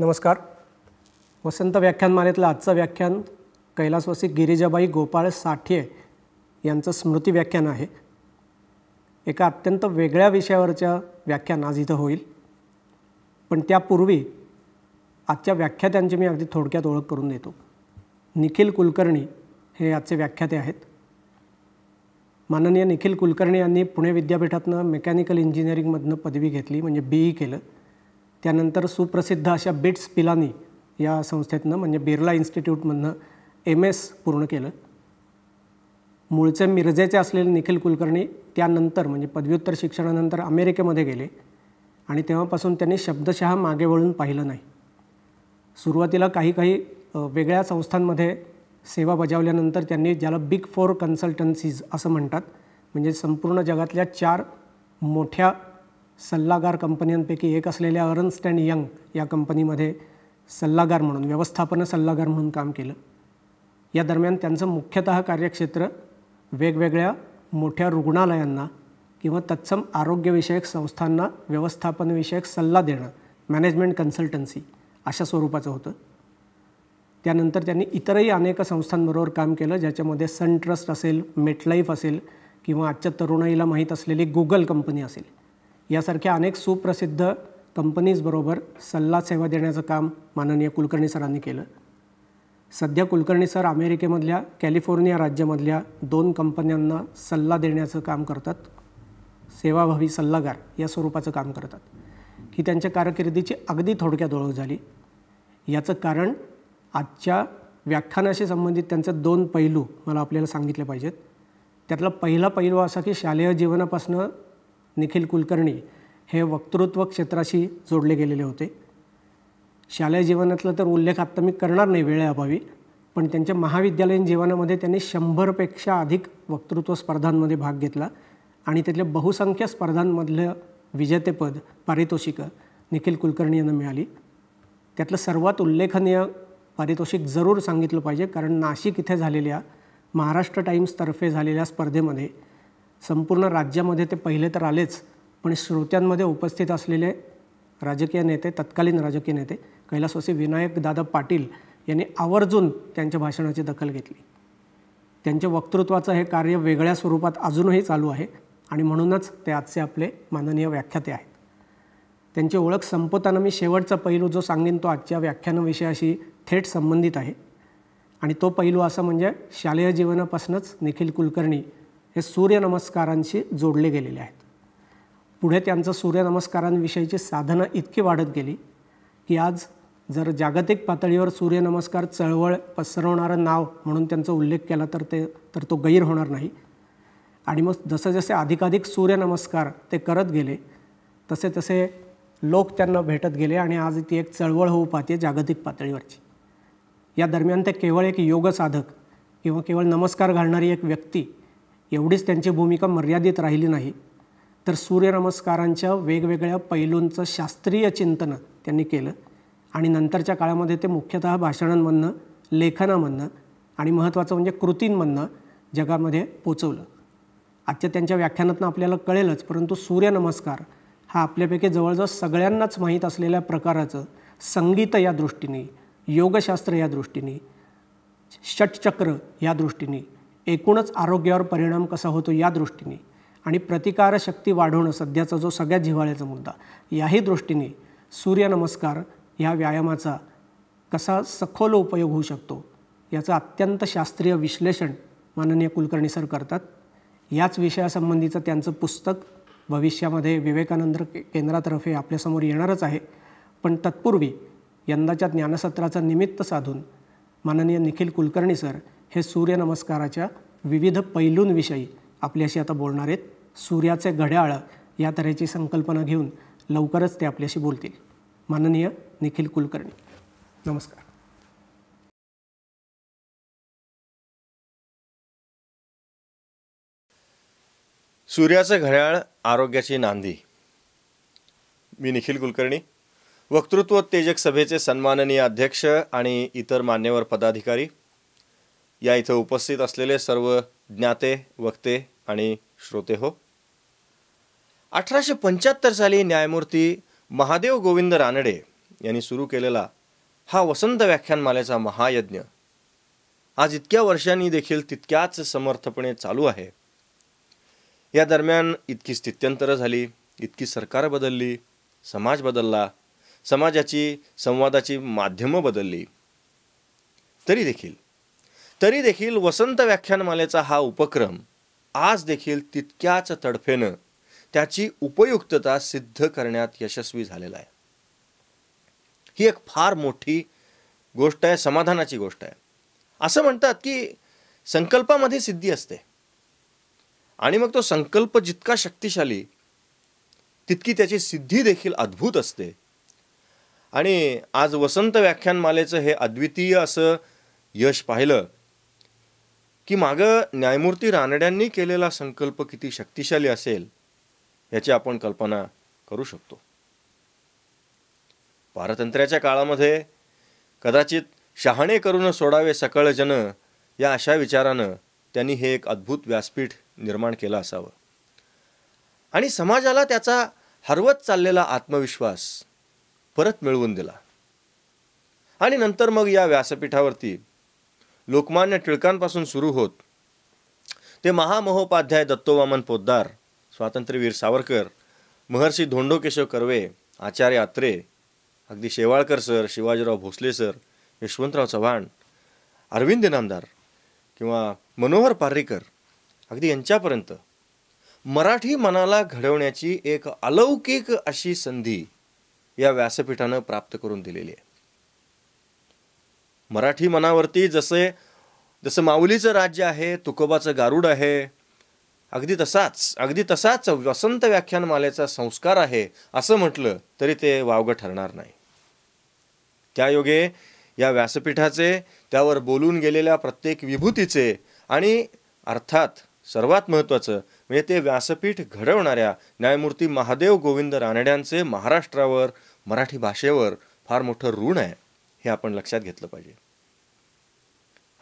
नमस्कार वसंत व्याख्यानमालेतलं आजचं व्याख्यान कैलासवासी गिरिजाबाई गोपाळ साठे यांचं स्मृती व्याख्यान आहे एका अत्यंत वेगळ्या विषयावरच्या व्याख्यान आज इथं होईल पण त्यापूर्वी आजच्या व्याख्यात्यांची मी अगदी थोडक्यात ओळख करून देतो निखिल कुलकर्णी हे आजचे व्याख्याते आहेत माननीय निखिल कुलकर्णी यांनी पुणे विद्यापीठातनं मेकॅनिकल इंजिनिअरिंगमधनं पदवी घेतली म्हणजे बी ई e केलं त्यानंतर सुप्रसिद्ध अशा बिट्स पिलानी या संस्थेतनं म्हणजे बिर्ला इन्स्टिट्यूटमधनं एम एस पूर्ण केलं मूळचे मिरजेचे असलेले निखिल कुलकर्णी त्यानंतर म्हणजे पदव्युत्तर शिक्षणानंतर अमेरिकेमध्ये गेले आणि तेव्हापासून त्यांनी शब्दशः मागे वळून पाहिलं नाही सुरुवातीला काही काही वेगळ्या संस्थांमध्ये सेवा बजावल्यानंतर त्यांनी ज्याला बिग फोर कन्सल्टन्सीज असं म्हणतात म्हणजे संपूर्ण जगातल्या चार मोठ्या सल्लागार कंपन्यांपैकी एक असलेल्या अर्न्स्ट अँड यंग या कंपनीमध्ये सल्लागार म्हणून व्यवस्थापन सल्लागार म्हणून काम केलं या दरम्यान त्यांचं मुख्यतः कार्यक्षेत्र वेगवेगळ्या मोठ्या रुग्णालयांना किंवा तत्सम आरोग्यविषयक संस्थांना व्यवस्थापनविषयक सल्ला देणं मॅनेजमेंट कन्सल्टन्सी अशा स्वरूपाचं होतं त्यानंतर त्यांनी इतरही अनेक संस्थांबरोबर काम केलं ज्याच्यामध्ये सन ट्रस्ट असेल मेटलाईफ असेल किंवा आजच्या तरुणाईला माहीत असलेली गुगल कंपनी असेल यासारख्या अनेक सुप्रसिद्ध कंपनीजबरोबर सल्ला सेवा देण्याचं काम माननीय कुलकर्णी सरांनी केलं सध्या कुलकर्णी सर अमेरिकेमधल्या कॅलिफोर्निया राज्यामधल्या दोन कंपन्यांना सल्ला देण्याचं काम करतात सेवाभावी सल्लागार या स्वरूपाचं काम करतात ही त्यांच्या कारकिर्दीची अगदी थोडक्यात ओळख झाली याचं कारण आजच्या व्याख्यानाशी संबंधित त्यांचे दोन पैलू मला आपल्याला सांगितले पाहिजेत त्यातला पहिला पैलू असा की शालेय जीवनापासून निखिल कुलकर्णी हे वक्तृत्व क्षेत्राशी जोडले गेलेले होते शालेय जीवनातला तर उल्लेख आत्ता मी करणार नाही वेळेअभावी पण त्यांच्या महाविद्यालयीन जीवनामध्ये त्यांनी शंभरपेक्षा अधिक वक्तृत्व स्पर्धांमध्ये भाग घेतला आणि त्यातल्या बहुसंख्य स्पर्धांमधलं विजेतेपद पारितोषिकं निखिल कुलकर्णी यांना मिळाली त्यातलं सर्वात उल्लेखनीय पारितोषिक जरूर सांगितलं पाहिजे कारण नाशिक इथे झालेल्या महाराष्ट्र टाईम्सतर्फे झालेल्या स्पर्धेमध्ये संपूर्ण राज्यामध्ये ते पहिले तर आलेच पण श्रोत्यांमध्ये उपस्थित असलेले राजकीय नेते तत्कालीन राजकीय नेते कैलासवासी विनायक दादा पाटील यांनी आवर्जून त्यांच्या भाषणाची दखल घेतली त्यांच्या वक्तृत्वाचं हे कार्य वेगळ्या स्वरूपात अजूनही चालू आहे आणि म्हणूनच ते आजचे आपले माननीय व्याख्याते आहेत त्यांची ओळख संपवताना मी शेवटचा पैलू जो सांगेन तो आजच्या व्याख्यानविषयाशी थेट संबंधित आहे आणि तो पैलू असा म्हणजे शालेय जीवनापासूनच निखिल कुलकर्णी हे सूर्यनमस्कारांशी जोडले गेलेले आहेत पुढे त्यांचं सूर्यनमस्कारांविषयीची साधनं इतकी वाढत गेली की आज जर जागतिक पातळीवर सूर्यनमस्कार चळवळ पसरवणारं नाव म्हणून त्यांचा उल्लेख केला तर ते तर तो गैर होणार नाही आणि मग जसं जसे अधिकाधिक सूर्यनमस्कार ते करत गेले तसे तसे लोक त्यांना भेटत गेले आणि आज ती एक चळवळ होऊ पाहते जागतिक पातळीवरची या दरम्यान ते केवळ एक योग साधक किंवा केवळ नमस्कार घालणारी एक व्यक्ती एवढीच त्यांची भूमिका मर्यादित राहिली नाही तर सूर्यनमस्कारांच्या वेगवेगळ्या पैलूंचं शास्त्रीय चिंतन त्यांनी केलं आणि नंतरच्या काळामध्ये ते मुख्यतः भाषणांमधनं लेखनामधनं आणि महत्त्वाचं म्हणजे कृतींमधनं जगामध्ये पोचवलं आजच्या त्यांच्या व्याख्यानातनं आपल्याला कळेलच परंतु सूर्यनमस्कार हा आपल्यापैकी जवळजवळ सगळ्यांनाच माहीत असलेल्या प्रकाराचं संगीत या दृष्टीने योगशास्त्र या दृष्टीने षटचक्र या दृष्टीने एकूणच आरोग्यावर परिणाम कसा होतो या दृष्टीने आणि प्रतिकारशक्ती वाढवणं सध्याचा जो सगळ्यात जिव्हाळ्याचा मुद्दा याही दृष्टीने सूर्यनमस्कार ह्या व्यायामाचा कसा सखोल उपयोग होऊ शकतो याचं अत्यंत शास्त्रीय विश्लेषण माननीय कुलकर्णी सर करतात याच विषयासंबंधीचं त्यांचं पुस्तक भविष्यामध्ये विवेकानंद केंद्रातर्फे आपल्यासमोर येणारच आहे पण तत्पूर्वी यंदाच्या ज्ञानसत्राचं निमित्त साधून माननीय निखिल कुलकर्णी सर हे सूर्यनमस्काराच्या विविध पैलूंविषयी आपल्याशी आता बोलणार आहेत सूर्याचे घड्याळ या तऱ्हेची संकल्पना घेऊन लवकरच ते आपल्याशी बोलतील माननीय निखिल कुलकर्णी नमस्कार सूर्याचं घड्याळ आरोग्याची नांदी मी निखिल कुलकर्णी वक्तृत्व तेजक सभेचे सन्माननीय अध्यक्ष आणि इतर मान्यवर पदाधिकारी या इथं उपस्थित असलेले सर्व ज्ञाते वक्ते आणि श्रोते हो अठराशे पंच्याहत्तर साली न्यायमूर्ती महादेव गोविंद रानडे यांनी सुरू केलेला हा वसंत व्याख्यानमालेचा महायज्ञ आज इतक्या वर्षांनी देखील तितक्याच समर्थपणे चालू आहे या दरम्यान इतकी स्थित्यंतरं झाली इतकी सरकार बदलली समाज बदलला समाजाची संवादाची माध्यमं बदलली तरी देखील तरी देखील वसंत व्याख्यानमालेचा हा उपक्रम आज देखील तितक्याच तडफेनं त्याची उपयुक्तता सिद्ध करण्यात यशस्वी झालेला आहे ही एक फार मोठी गोष्ट आहे समाधानाची गोष्ट आहे असं म्हणतात की संकल्पामध्ये सिद्धी असते आणि मग तो संकल्प जितका शक्तिशाली तितकी त्याची सिद्धी देखील अद्भुत असते आणि आज वसंत व्याख्यानमालेचं हे अद्वितीय असं यश पाहिलं की मागं न्यायमूर्ती रानड्यांनी केलेला संकल्प किती शक्तिशाली असेल याची आपण कल्पना करू शकतो पारतंत्र्याच्या काळामध्ये कदाचित शहाणे करून सोडावे सकळ जन या अशा विचारानं त्यांनी हे एक अद्भुत व्यासपीठ निर्माण केलं असावं आणि समाजाला त्याचा हरवत चाललेला आत्मविश्वास परत मिळवून दिला आणि नंतर मग या व्यासपीठावरती लोकमान्य टिळकांपासून सुरू होत ते महामहोपाध्याय दत्तोवामन पोद्दार स्वातंत्र्यवीर सावरकर महर्षी धोंडो केशव कर्वे आचार्य आत्रे अगदी शेवाळकर सर शिवाजीराव भोसले सर यशवंतराव चव्हाण अरविंद नामदार किंवा मनोहर पार्रीकर अगदी यांच्यापर्यंत मराठी मनाला घडवण्याची एक अलौकिक अशी संधी या व्यासपीठानं प्राप्त करून दिलेली आहे मराठी मनावरती जसे जसं माऊलीचं राज्य आहे तुकोबाचं गारुड आहे अगदी तसाच अगदी तसाच वसंत व्याख्यानमालेचा संस्कार आहे असं म्हटलं तरी ते वावगं ठरणार नाही त्यायोगे या व्यासपीठाचे त्यावर बोलून गेलेल्या प्रत्येक विभूतीचे आणि अर्थात सर्वात महत्त्वाचं म्हणजे ते व्यासपीठ घडवणाऱ्या न्यायमूर्ती महादेव गोविंद रानड्यांचे महाराष्ट्रावर मराठी भाषेवर फार मोठं ऋण आहे हे आपण लक्षात घेतलं पाहिजे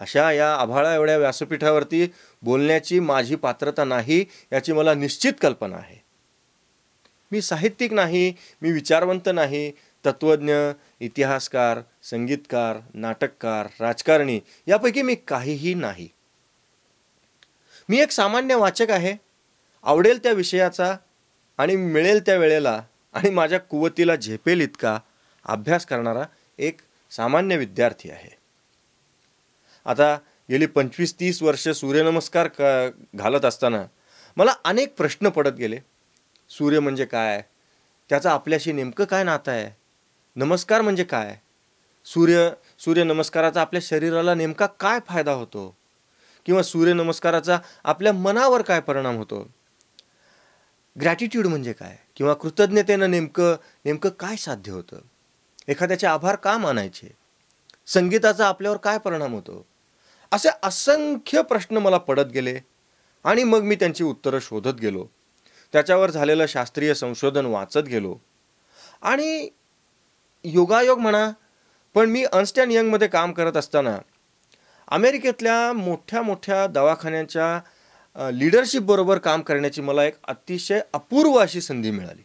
अशा या आभाळा एवढ्या व्यासपीठावरती बोलण्याची माझी पात्रता नाही याची मला निश्चित कल्पना आहे मी साहित्यिक नाही मी विचारवंत नाही तत्वज्ञ इतिहासकार संगीतकार नाटककार राजकारणी यापैकी मी काहीही नाही मी एक सामान्य वाचक आहे आवडेल त्या विषयाचा आणि मिळेल त्या वेळेला आणि माझ्या कुवतीला झेपेल इतका अभ्यास करणारा एक सामान्य विद्यार्थी आहे आता गेली पंचवीस तीस वर्ष सूर्यनमस्कार क घालत असताना मला अनेक प्रश्न पडत गेले सूर्य म्हणजे काय त्याचं आपल्याशी नेमकं काय नातं आहे नमस्कार म्हणजे काय सूर्य सूर्यनमस्काराचा आपल्या शरीराला नेमका काय फायदा होतो किंवा सूर्यनमस्काराचा आपल्या मनावर काय परिणाम होतो ग्रॅटिट्यूड म्हणजे काय किंवा कृतज्ञतेनं नेमकं नेमकं काय साध्य होतं एखाद्याचे आभार का मानायचे संगीताचा आपल्यावर काय परिणाम होतो असे असंख्य प्रश्न मला पडत गेले आणि मग मी त्यांची उत्तरं शोधत गेलो त्याच्यावर झालेलं शास्त्रीय संशोधन वाचत गेलो आणि योगायोग म्हणा पण मी अनस्टॅन यंगमध्ये काम करत असताना अमेरिकेतल्या मोठ्या मोठ्या दवाखान्यांच्या लिडरशिपबरोबर काम करण्याची मला एक अतिशय अपूर्व अशी संधी मिळाली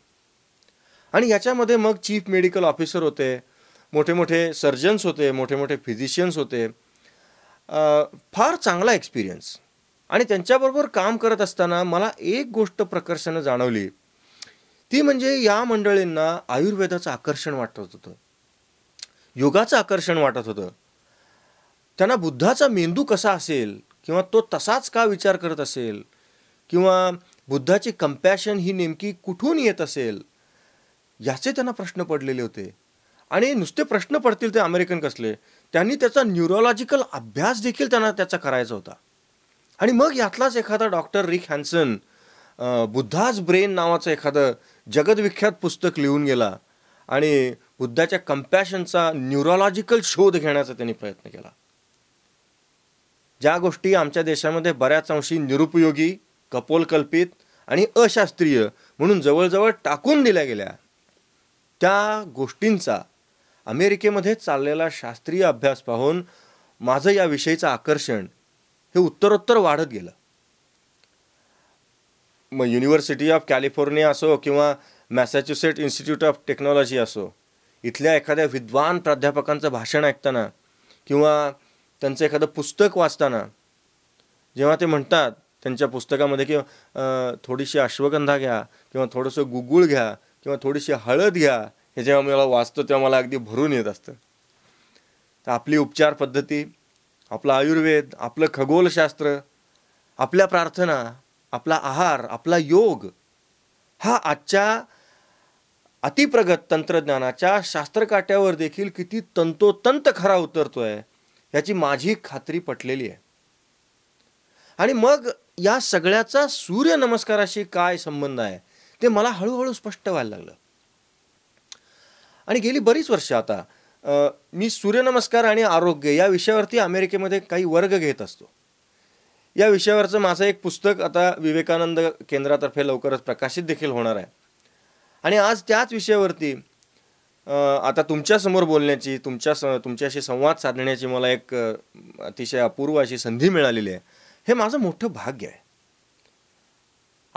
आणि याच्यामध्ये मग चीफ मेडिकल ऑफिसर होते मोठे मोठे सर्जन्स होते मोठे मोठे फिजिशियन्स होते फार चांगला एक्सपिरियन्स आणि त्यांच्याबरोबर काम करत असताना मला एक गोष्ट प्रकर्षानं जाणवली ती म्हणजे या मंडळींना आयुर्वेदाचं आकर्षण वाटत होतं योगाचं आकर्षण वाटत होतं त्यांना बुद्धाचा मेंदू कसा असेल किंवा तो तसाच का विचार करत असेल किंवा बुद्धाची कंपॅशन ही नेमकी कुठून येत असेल याचे त्यांना प्रश्न पडलेले होते आणि नुसते प्रश्न पडतील ते अमेरिकन कसले त्यांनी त्याचा न्यूरोलॉजिकल अभ्यास देखील त्यांना त्याचा करायचा होता आणि मग यातलाच एखादा doctor Rick Hanson Buddha's brain नावाचं एखादं जगदविख्यात पुस्तक लिहून गेला आणि बुद्धाच्या कम्पॅशनचा न्यूरोलॉजिकल शोध घेण्याचा त्यांनी प्रयत्न केला ज्या गोष्टी आमच्या देशामध्ये बऱ्याच अंशी निरुपयोगी कपोलकल्पित आणि अशास्त्रीय म्हणून जवळजवळ टाकून दिल्या गेल्या त्या गोष्टींचा अमेरिकेमध्ये चाललेला शास्त्रीय अभ्यास पाहून माझं या विषयीचं आकर्षण हे उत्तरोत्तर वाढत गेलं मग युनिव्हर्सिटी ऑफ कॅलिफोर्निया असो किंवा मॅसॅच्युसेट इन्स्टिट्यूट ऑफ टेक्नॉलॉजी असो इथल्या एखाद्या विद्वान प्राध्यापकांचं भाषण ऐकताना किंवा त्यांचं एखादं पुस्तक वाचताना जेव्हा ते म्हणतात त्यांच्या पुस्तकामध्ये किंवा थोडीशी अश्वगंधा घ्या किंवा थोडंसं गुगुळ घ्या किंवा थोडीशी हळद घ्या हे जेव्हा मला वाचतो तेव्हा मला अगदी भरून येत असतं तर आपली उपचार पद्धती आपलं आयुर्वेद आपलं खगोलशास्त्र आपल्या प्रार्थना आपला आहार आपला योग हा आजच्या अतिप्रगत तंत्रज्ञानाच्या शास्त्रकाट्यावर देखील किती तंतोतंत खरा उतरतो आहे याची माझी खात्री पटलेली आहे आणि मग या सगळ्याचा सूर्यनमस्काराशी काय संबंध आहे ते मला हळूहळू स्पष्ट व्हायला लागलं आणि गेली बरीच वर्ष आता मी सूर्यनमस्कार आणि आरोग्य या विषयावरती अमेरिकेमध्ये काही वर्ग घेत असतो या विषयावरचं माझं एक पुस्तक आता विवेकानंद केंद्रातर्फे लवकरच प्रकाशित देखील होणार आहे आणि आज त्याच विषयावरती आता तुमच्यासमोर बोलण्याची तुमच्या स तुमच्याशी संवाद साधण्याची मला एक अतिशय अपूर्व अशी संधी मिळालेली आहे हे माझं मोठं भाग्य आहे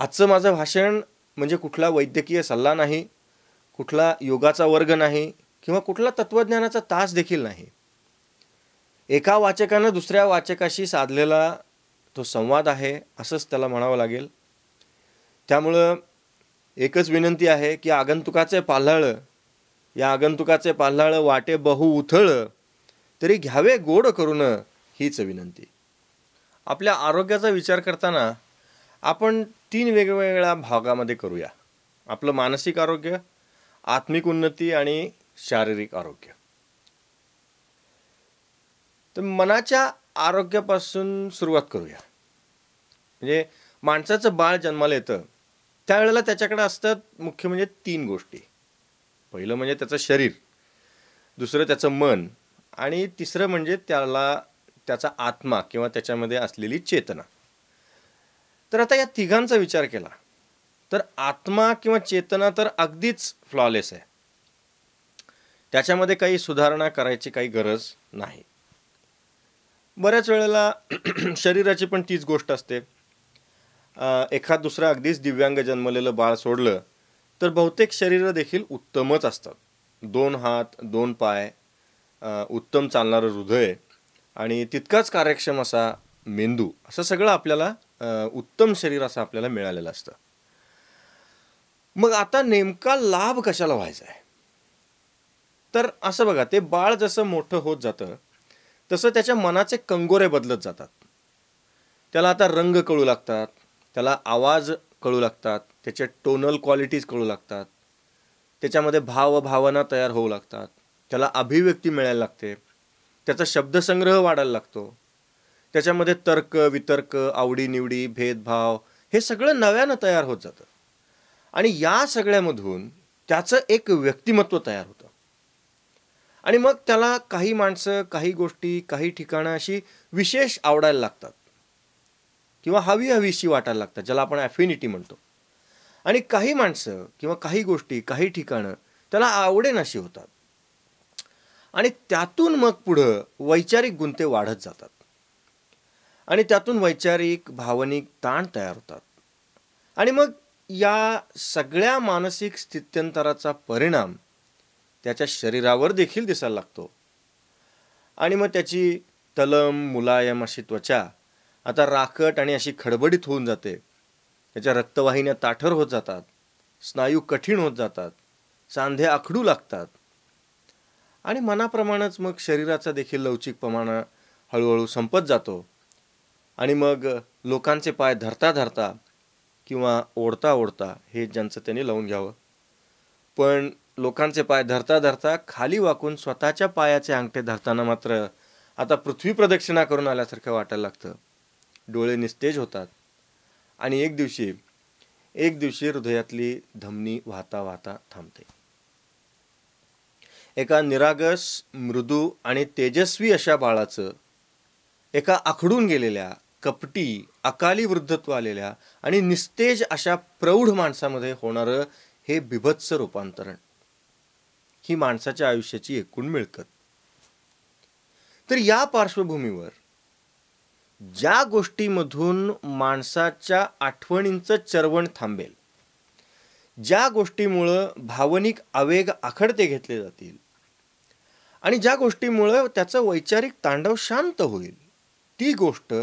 आजचं माझं भाषण म्हणजे कुठला वैद्यकीय सल्ला नाही कुठला योगाचा वर्ग नाही किंवा कुठला तत्त्वज्ञानाचा तास देखील नाही एका वाचकानं दुसऱ्या वाचकाशी साधलेला तो संवाद आहे असंच त्याला म्हणावं लागेल त्यामुळं एकच विनंती आहे की आगंतुकाचे पाल्हाळं या आगंतुकाचे पाल्हाळं वाटे बहु उथळं तरी घ्यावे गोड करून हीच विनंती आपल्या आरोग्याचा विचार करताना आपण तीन वेगवेगळ्या भागामध्ये करूया आपलं मानसिक आरोग्य आत्मिक उन्नती आणि शारीरिक आरोग्य तर मनाच्या आरोग्यापासून सुरुवात करूया म्हणजे माणसाचं बाळ जन्माला येतं त्यावेळेला त्याच्याकडे असतात मुख्य म्हणजे तीन गोष्टी पहिलं म्हणजे त्याचं शरीर दुसरं त्याचं मन आणि तिसरं म्हणजे त्याला त्याचा आत्मा किंवा त्याच्यामध्ये असलेली चेतना तर आता या तिघांचा विचार केला तर आत्मा किंवा चेतना तर अगदीच फ्लॉलेस आहे त्याच्यामध्ये काही सुधारणा करायची काही गरज नाही बऱ्याच वेळेला शरीराची पण तीच गोष्ट असते एखाद दुसरा अगदीच दिव्यांग जन्मलेलं बाळ सोडलं तर बहुतेक शरीर देखील उत्तमच असतात दोन हात दोन पाय उत्तम चालणारं हृदय आणि तितकाच कार्यक्षम असा मेंदू असं सगळं आपल्याला उत्तम शरीर असं आपल्याला मिळालेलं असतं मग आता नेमका लाभ कशाला व्हायचा आहे तर असं बघा ते बाळ जसं मोठं होत जातं तसं त्याच्या मनाचे कंगोरे बदलत जातात त्याला आता रंग कळू लागतात त्याला आवाज कळू लागतात त्याचे टोनल क्वालिटीज कळू लागतात त्याच्यामध्ये भाव भावना तयार होऊ लागतात त्याला अभिव्यक्ती मिळायला लागते त्याचा शब्दसंग्रह वाढायला लागतो त्याच्यामध्ये तर्क वितर्क आवडीनिवडी भेदभाव हे सगळं नव्यानं तयार होत जातं आणि या सगळ्यामधून त्याचं एक व्यक्तिमत्व तयार होतं आणि मग त्याला काही माणसं काही गोष्टी काही ठिकाणं अशी विशेष आवडायला लागतात किंवा हवी हवीशी वाटायला लागतात ज्याला आपण ॲफिनिटी म्हणतो आणि काही माणसं किंवा काही गोष्टी काही ठिकाणं त्याला आवडेनाशी होतात आणि त्यातून मग पुढं वैचारिक गुंते वाढत जातात आणि त्यातून वैचारिक भावनिक ताण तयार होतात आणि मग या सगळ्या मानसिक स्थित्यंतराचा परिणाम त्याच्या शरीरावर देखील दिसायला लागतो आणि मग त्याची तलम मुलायम अशी त्वचा आता राखट आणि अशी खडबडीत होऊन जाते त्याच्या रक्तवाहिन्या ताठर होत जातात स्नायू कठीण होत जातात सांधे आखडू लागतात आणि मनाप्रमाणेच मग शरीराचा देखील लवचिक प्रमाण हळूहळू संपत जातो आणि मग लोकांचे पाय धरता धरता किंवा ओढता ओढता हे ज्यांचं त्यांनी लावून घ्यावं पण लोकांचे पाय धरता धरता खाली वाकून स्वतःच्या पायाचे अंगठे धरताना मात्र आता पृथ्वी प्रदक्षिणा करून आल्यासारखं वाटायला लागतं डोळे निस्तेज होतात आणि एक दिवशी एक दिवशी हृदयातली धमनी वाहता वाहता थांबते एका निरागस मृदू आणि तेजस्वी अशा बाळाचं एका आखडून गेलेल्या कपटी अकाली वृद्धत्व आलेल्या आणि निस्तेज अशा प्रौढ माणसामध्ये होणार हे बिभत्स रूपांतरण ही माणसाच्या आयुष्याची एकूण मिळकत तर या पार्श्वभूमीवर ज्या गोष्टीमधून माणसाच्या आठवणींच चरवण थांबेल ज्या गोष्टीमुळं भावनिक आवेग आखडते घेतले जातील आणि ज्या गोष्टीमुळं त्याचं वैचारिक तांडव शांत होईल ती गोष्ट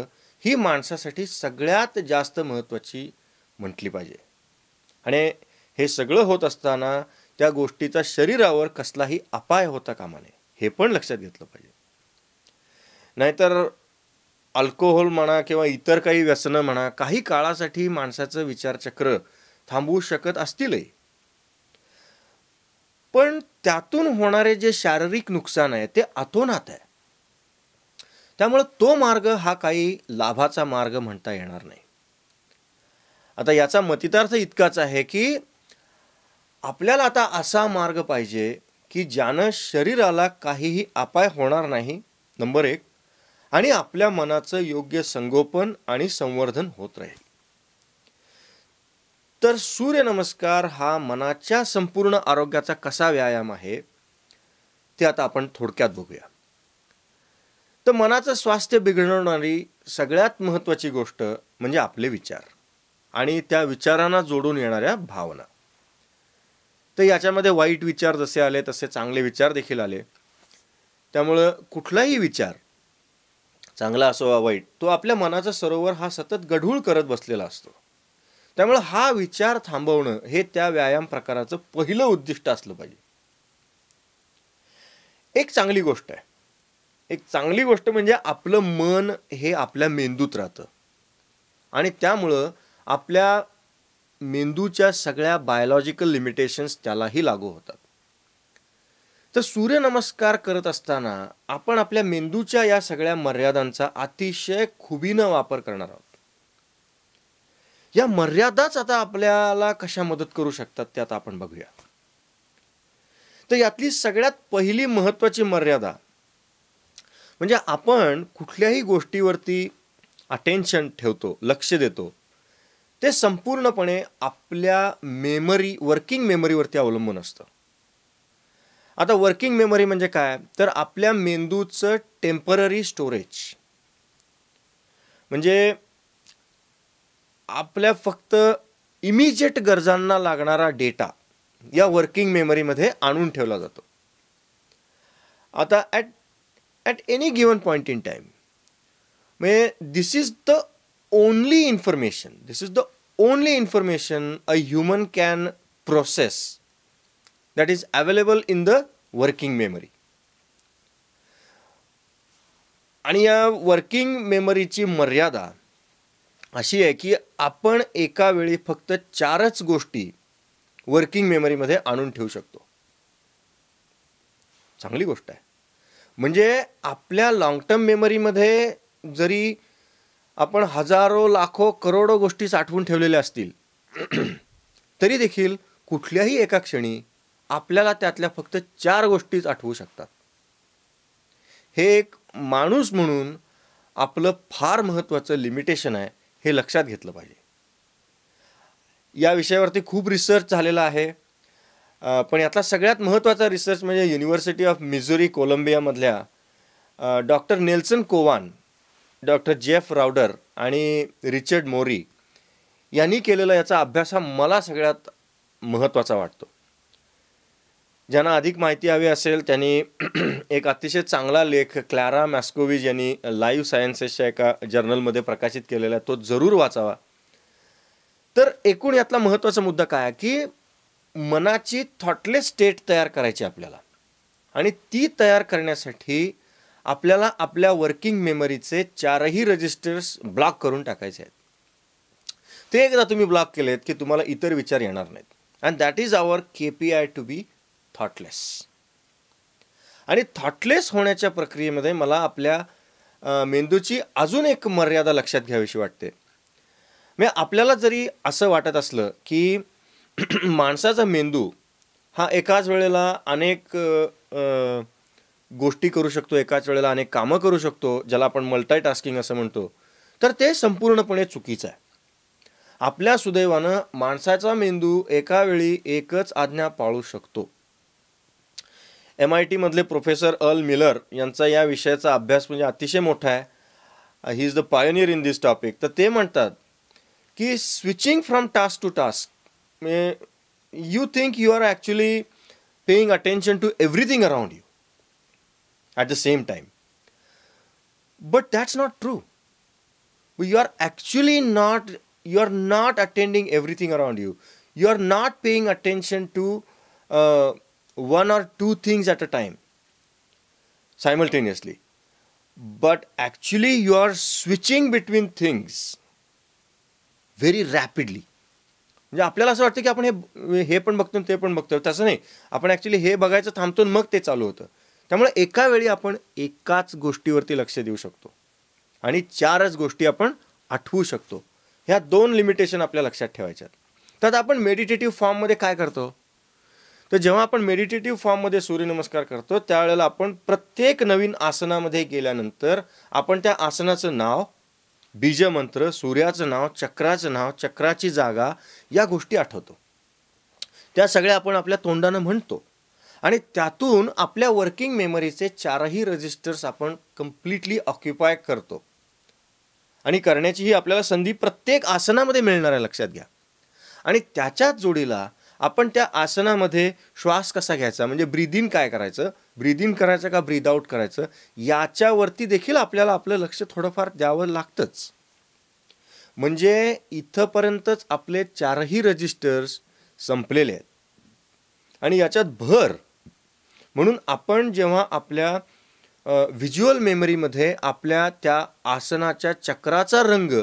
ही माणसासाठी सगळ्यात जास्त महत्त्वाची म्हटली पाहिजे आणि हे सगळं होत असताना त्या गोष्टीचा शरीरावर कसलाही अपाय होता कामा नये हे पण लक्षात घेतलं पाहिजे नाहीतर अल्कोहोल म्हणा किंवा इतर काही व्यसनं म्हणा काही काळासाठी माणसाचं विचारचक्र थांबवू शकत असतीलही पण त्यातून होणारे जे शारीरिक नुकसान आहे ते आतोनात आहे त्यामुळं तो मार्ग हा काही लाभाचा मार्ग म्हणता येणार नाही आता याचा मतितार्थ इतकाच आहे की आपल्याला आता असा मार्ग पाहिजे की ज्यानं शरीराला काहीही अपाय होणार नाही नंबर एक आणि आपल्या मनाचं योग्य संगोपन आणि संवर्धन होत राहील तर सूर्यनमस्कार हा मनाच्या संपूर्ण आरोग्याचा कसा व्यायाम आहे ते आता आपण थोडक्यात बघूया तर मनाचं स्वास्थ्य बिघडवणारी सगळ्यात महत्त्वाची गोष्ट म्हणजे आपले विचार आणि त्या विचारांना जोडून येणाऱ्या भावना तर याच्यामध्ये वाईट विचार जसे आले तसे चांगले विचार देखील आले त्यामुळं कुठलाही विचार चांगला असो वा वाईट तो आपल्या मनाचा सरोवर हा सतत गढूळ करत बसलेला असतो त्यामुळं हा विचार थांबवणं हे त्या व्यायाम प्रकाराचं पहिलं उद्दिष्ट असलं पाहिजे एक चांगली गोष्ट आहे एक चांगली गोष्ट म्हणजे आपलं मन हे आपल्या मेंदूत राहतं आणि त्यामुळं आपल्या मेंदूच्या सगळ्या बायोलॉजिकल लिमिटेशन्स त्यालाही लागू होतात तर सूर्यनमस्कार करत असताना आपण आपल्या मेंदूच्या या सगळ्या मर्यादांचा अतिशय खुबीनं वापर करणार आहोत या मर्यादाच आता आपल्याला कशा मदत करू शकतात त्यात आपण बघूया तर यातली सगळ्यात पहिली महत्वाची मर्यादा म्हणजे आपण कुठल्याही गोष्टीवरती अटेन्शन ठेवतो लक्ष देतो ते संपूर्णपणे आपल्या मेमरी वर्किंग मेमरीवरती अवलंबून असतं आता वर्किंग मेमरी म्हणजे काय तर आपल्या मेंदूचं टेम्पररी स्टोरेज म्हणजे आपल्या फक्त इमिजिएट गरजांना लागणारा डेटा या वर्किंग मेमरीमध्ये आणून ठेवला जातो आता at at any given point in time. May this is the only information. This is the only information a human can process that is available in the working memory. आणि working memory chi मर्यादा अशी hai ki apan एका veli फक्त चारच goshti working memory madhe anun शकतो चांगली changli goshta म्हणजे आपल्या लाँग टर्म मेमरीमध्ये जरी आपण हजारो लाखो करोडो गोष्टी साठवून ठेवलेल्या असतील तरी देखील कुठल्याही एका क्षणी आपल्याला त्यातल्या फक्त चार गोष्टीच आठवू शकतात हे एक माणूस म्हणून आपलं फार महत्त्वाचं लिमिटेशन आहे हे लक्षात घेतलं पाहिजे या विषयावरती खूप रिसर्च झालेला आहे पण यातला सगळ्यात महत्त्वाचा रिसर्च म्हणजे युनिव्हर्सिटी ऑफ मिझोरी कोलंबियामधल्या doctor Nelson Cowan doctor Jeff Rouder आणि रिचर्ड मोरी यांनी केलेला याचा अभ्यास हा मला सगळ्यात महत्त्वाचा वाटतो ज्यांना अधिक माहिती हवी असेल त्यांनी एक अतिशय चांगला लेख क्लॅरा मॅस्कोविज यांनी लाईव्ह सायन्सेसच्या एका जर्नलमध्ये प्रकाशित केलेला आहे तो जरूर वाचावा तर एकूण यातला महत्त्वाचा मुद्दा काय की मनाची थॉटलेस स्टेट तयार करायची आपल्याला आणि ती तयार करण्यासाठी आपल्याला आपल्या वर्किंग मेमरीचे चारही रजिस्टर्स ब्लॉक करून टाकायचे आहेत ते एकदा तुम्ही ब्लॉक केलेत की तुम्हाला इतर विचार येणार नाहीत and that is our K P I to be thoughtless आणि थॉटलेस होण्याच्या प्रक्रियेमध्ये मला आपल्या मेंदूची अजून एक मर्यादा लक्षात घ्यावीशी वाटते म्हणजे आपल्याला जरी असं वाटत असलं की माणसाचा मेंदू हा एकाच वेळेला अनेक गोष्टी करू शकतो एकाच वेळेला अनेक कामं करू शकतो ज्याला आपण मल्टायटास्किंग असं म्हणतो तर ते संपूर्णपणे चुकीचं आहे आपल्या सुदैवानं माणसाचा मेंदू एका वेळी एकच आज्ञा पाळू शकतो एम आय टीमधले प्रोफेसर अल मिलर यांचा या विषयाचा अभ्यास म्हणजे अतिशय मोठा आहे he is the pioneer in this topic तर ते म्हणतात की switching from task to task you think you are actually paying attention to everything around you at the same time. But that's not true. You are actually not you are not attending everything around you. You are not paying attention to uh, one or two things at a time simultaneously. But actually, you are switching between things very rapidly. म्हणजे आपल्याला असं वाटतं की आपण हे हे पण बघतो ते पण बघतो तसं नाही आपण ॲक्च्युली हे बघायचं थांबतो मग ते चालू होतं त्यामुळे एका वेळी आपण एकाच गोष्टीवरती लक्ष देऊ शकतो आणि चारच गोष्टी आपण आठवू शकतो ह्या दोन लिमिटेशन आपल्या लक्षात ठेवायच्यात तर आपण मेडिटेटिव्ह फॉर्ममध्ये काय करतो तर जेव्हा आपण मेडिटेटिव्ह फॉर्ममध्ये सूर्यनमस्कार करतो त्यावेळेला आपण प्रत्येक नवीन आसनामध्ये गेल्यानंतर आपण त्या आसनाचं नाव बीजमंत्र सूर्याचं नाव चक्राचं नाव चक्राची जागा या गोष्टी आठवतो त्या सगळ्या आपण आपल्या तोंडानं म्हणतो आणि त्यातून आपल्या वर्किंग मेमरीचे चारही रजिस्टर्स आपण कम्प्लिटली ऑक्युपाय करतो आणि करण्याची ही आपल्याला संधी प्रत्येक आसनामध्ये मिळणार आहे लक्षात घ्या आणि त्याच्याच जोडीला आपण त्या आसनामध्ये श्वास कसा घ्यायचा म्हणजे ब्रीदिन काय करायचं ब्रीदीन करायचं का ब्रीद आऊट करायचं याच्यावरती देखील आपल्याला आपलं लक्ष थोडंफार द्यावं लागतंच म्हणजे इथंपर्यंतच आपले चारही रजिस्टर्स संपलेले आहेत आणि याच्यात भर म्हणून आपण जेव्हा आपल्या व्हिज्युअल मेमरीमध्ये आपल्या त्या आसनाच्या चक्राचा रंग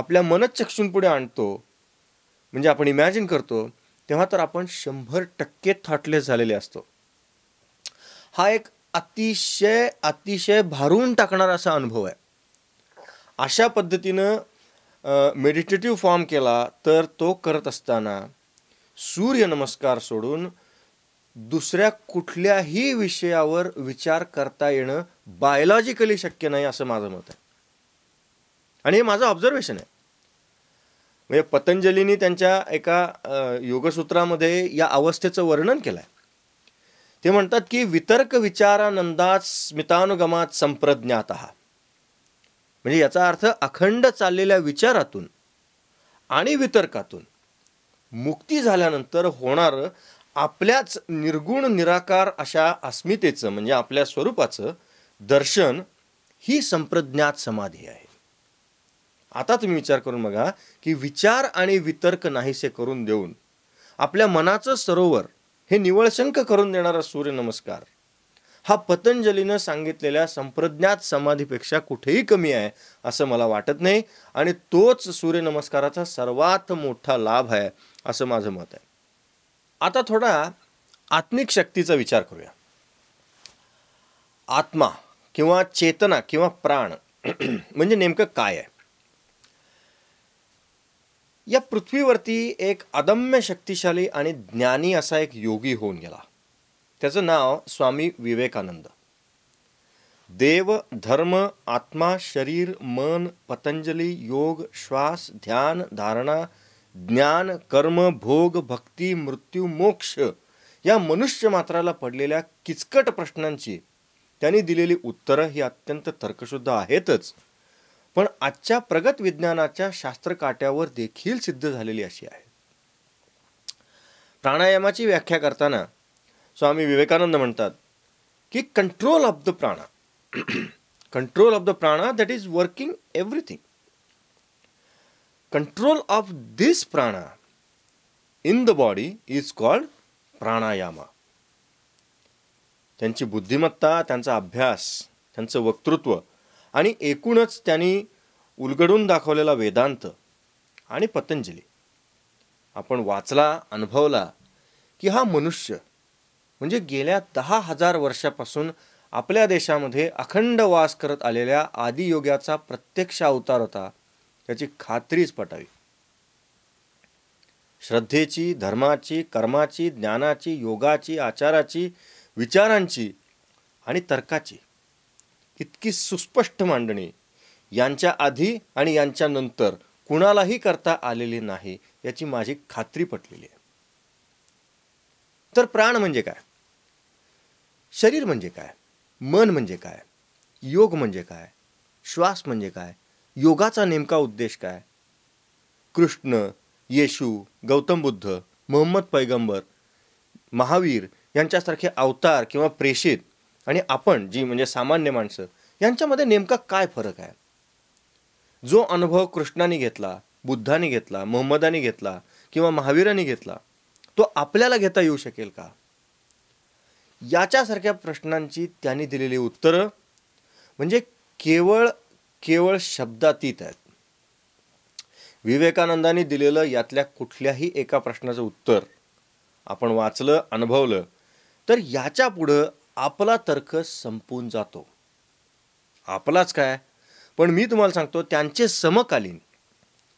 आपल्या मनचक्षूंपुढे आणतो म्हणजे आपण इमॅजिन करतो तेव्हा तर आपण शंभर टक्के थॉटलेस झालेले असतो हा एक अतिशय अतिशय भारून टाकणारा असा अनुभव आहे अशा पद्धतीनं मेडिटेटिव्ह फॉर्म केला तर तो करत असताना सूर्यनमस्कार सोडून दुसऱ्या कुठल्याही विषयावर विचार करता येणं बायोलॉजिकली शक्य नाही असं माझं मत आहे आणि हे माझं ऑब्झर्वेशन आहे म्हणजे पतंजलीनी त्यांच्या एका योगसूत्रामध्ये या अवस्थेचं वर्णन केलं आहे ते म्हणतात की वितर्क विचारानंदात स्मितानुगमात संप्रज्ञात म्हणजे याचा अर्थ अखंड चाललेल्या विचारातून आणि वितर्कातून मुक्ती झाल्यानंतर होणारं आपल्याच निर्गुण निराकार अशा अस्मितेचं म्हणजे आपल्या स्वरूपाचं दर्शन ही संप्रज्ञात समाधी आहे आता तुम्ही विचार करून बघा की विचार आणि वितर्क नाहीसे करून देऊन आपल्या मनाचं सरोवर हे निवळशंक करून देणारा सूर्यनमस्कार हा पतंजलीनं सांगितलेल्या संप्रज्ञात समाधीपेक्षा कुठेही कमी आहे असं मला वाटत नाही आणि तोच सूर्यनमस्काराचा सर्वात मोठा लाभ आहे असं माझं मत आहे आता थोडा आत्मिक शक्तीचा विचार करूया आत्मा किंवा चेतना किंवा प्राण म्हणजे नेमकं काय आहे या पृथ्वीवरती एक अदम्य शक्तिशाली आणि ज्ञानी असा एक योगी होऊन गेला त्याचं नाव स्वामी विवेकानंद देव धर्म आत्मा शरीर मन पतंजली योग श्वास ध्यान धारणा ज्ञान कर्म भोग भक्ती मृत्यू मोक्ष या मनुष्य मात्राला पडलेल्या किचकट प्रश्नांची त्यांनी दिलेली उत्तरं ही अत्यंत तर्कशुद्ध आहेतच पण आजच्या प्रगत विज्ञानाच्या शास्त्रकाट्यावर देखील सिद्ध झालेली अशी आहे प्राणायामाची व्याख्या करताना स्वामी विवेकानंद म्हणतात की control of the prana control of the prana that is working everything control of this prana in the body is called pranayama त्यांची बुद्धिमत्ता त्यांचा अभ्यास त्यांचं वक्तृत्व आणि एकूणच त्यांनी उलगडून दाखवलेला वेदांत आणि पतंजली आपण वाचला अनुभवला की हा मनुष्य म्हणजे गेल्या दहा हजार वर्षापासून आपल्या देशामध्ये अखंड वास करत आलेल्या आदियोगाचा प्रत्यक्ष अवतार होता याची खात्रीच पटावी श्रद्धेची धर्माची कर्माची ज्ञानाची योगाची आचाराची विचारांची आणि तर्काची इतकी सुस्पष्ट मांडणी यांच्या आधी आणि यांच्या नंतर कुणालाही करता आलेली नाही याची माझी खात्री पटलेली आहे तर प्राण म्हणजे काय शरीर म्हणजे काय मन म्हणजे काय योग म्हणजे काय श्वास म्हणजे काय योगाचा नेमका उद्देश काय कृष्ण येशू गौतम बुद्ध मोहम्मद पैगंबर महावीर यांच्यासारखे अवतार किंवा प्रेषित आणि आपण जी म्हणजे सामान्य माणसं यांच्यामध्ये नेमका काय फरक आहे जो अनुभव कृष्णाने घेतला बुद्धाने घेतला मोहम्मदाने घेतला किंवा महावीराने घेतला तो आपल्याला घेता येऊ शकेल का याच्यासारख्या प्रश्नांची त्यांनी दिलेली उत्तरं म्हणजे केवळ केवळ शब्दातीत आहेत विवेकानंदांनी दिलेलं यातल्या कुठल्याही एका प्रश्नाचं उत्तर आपण वाचलं अनुभवलं तर याच्या पुढं आपला तर्क संपून जातो आपलाच काय पण मी तुम्हाला सांगतो त्यांचे समकालीन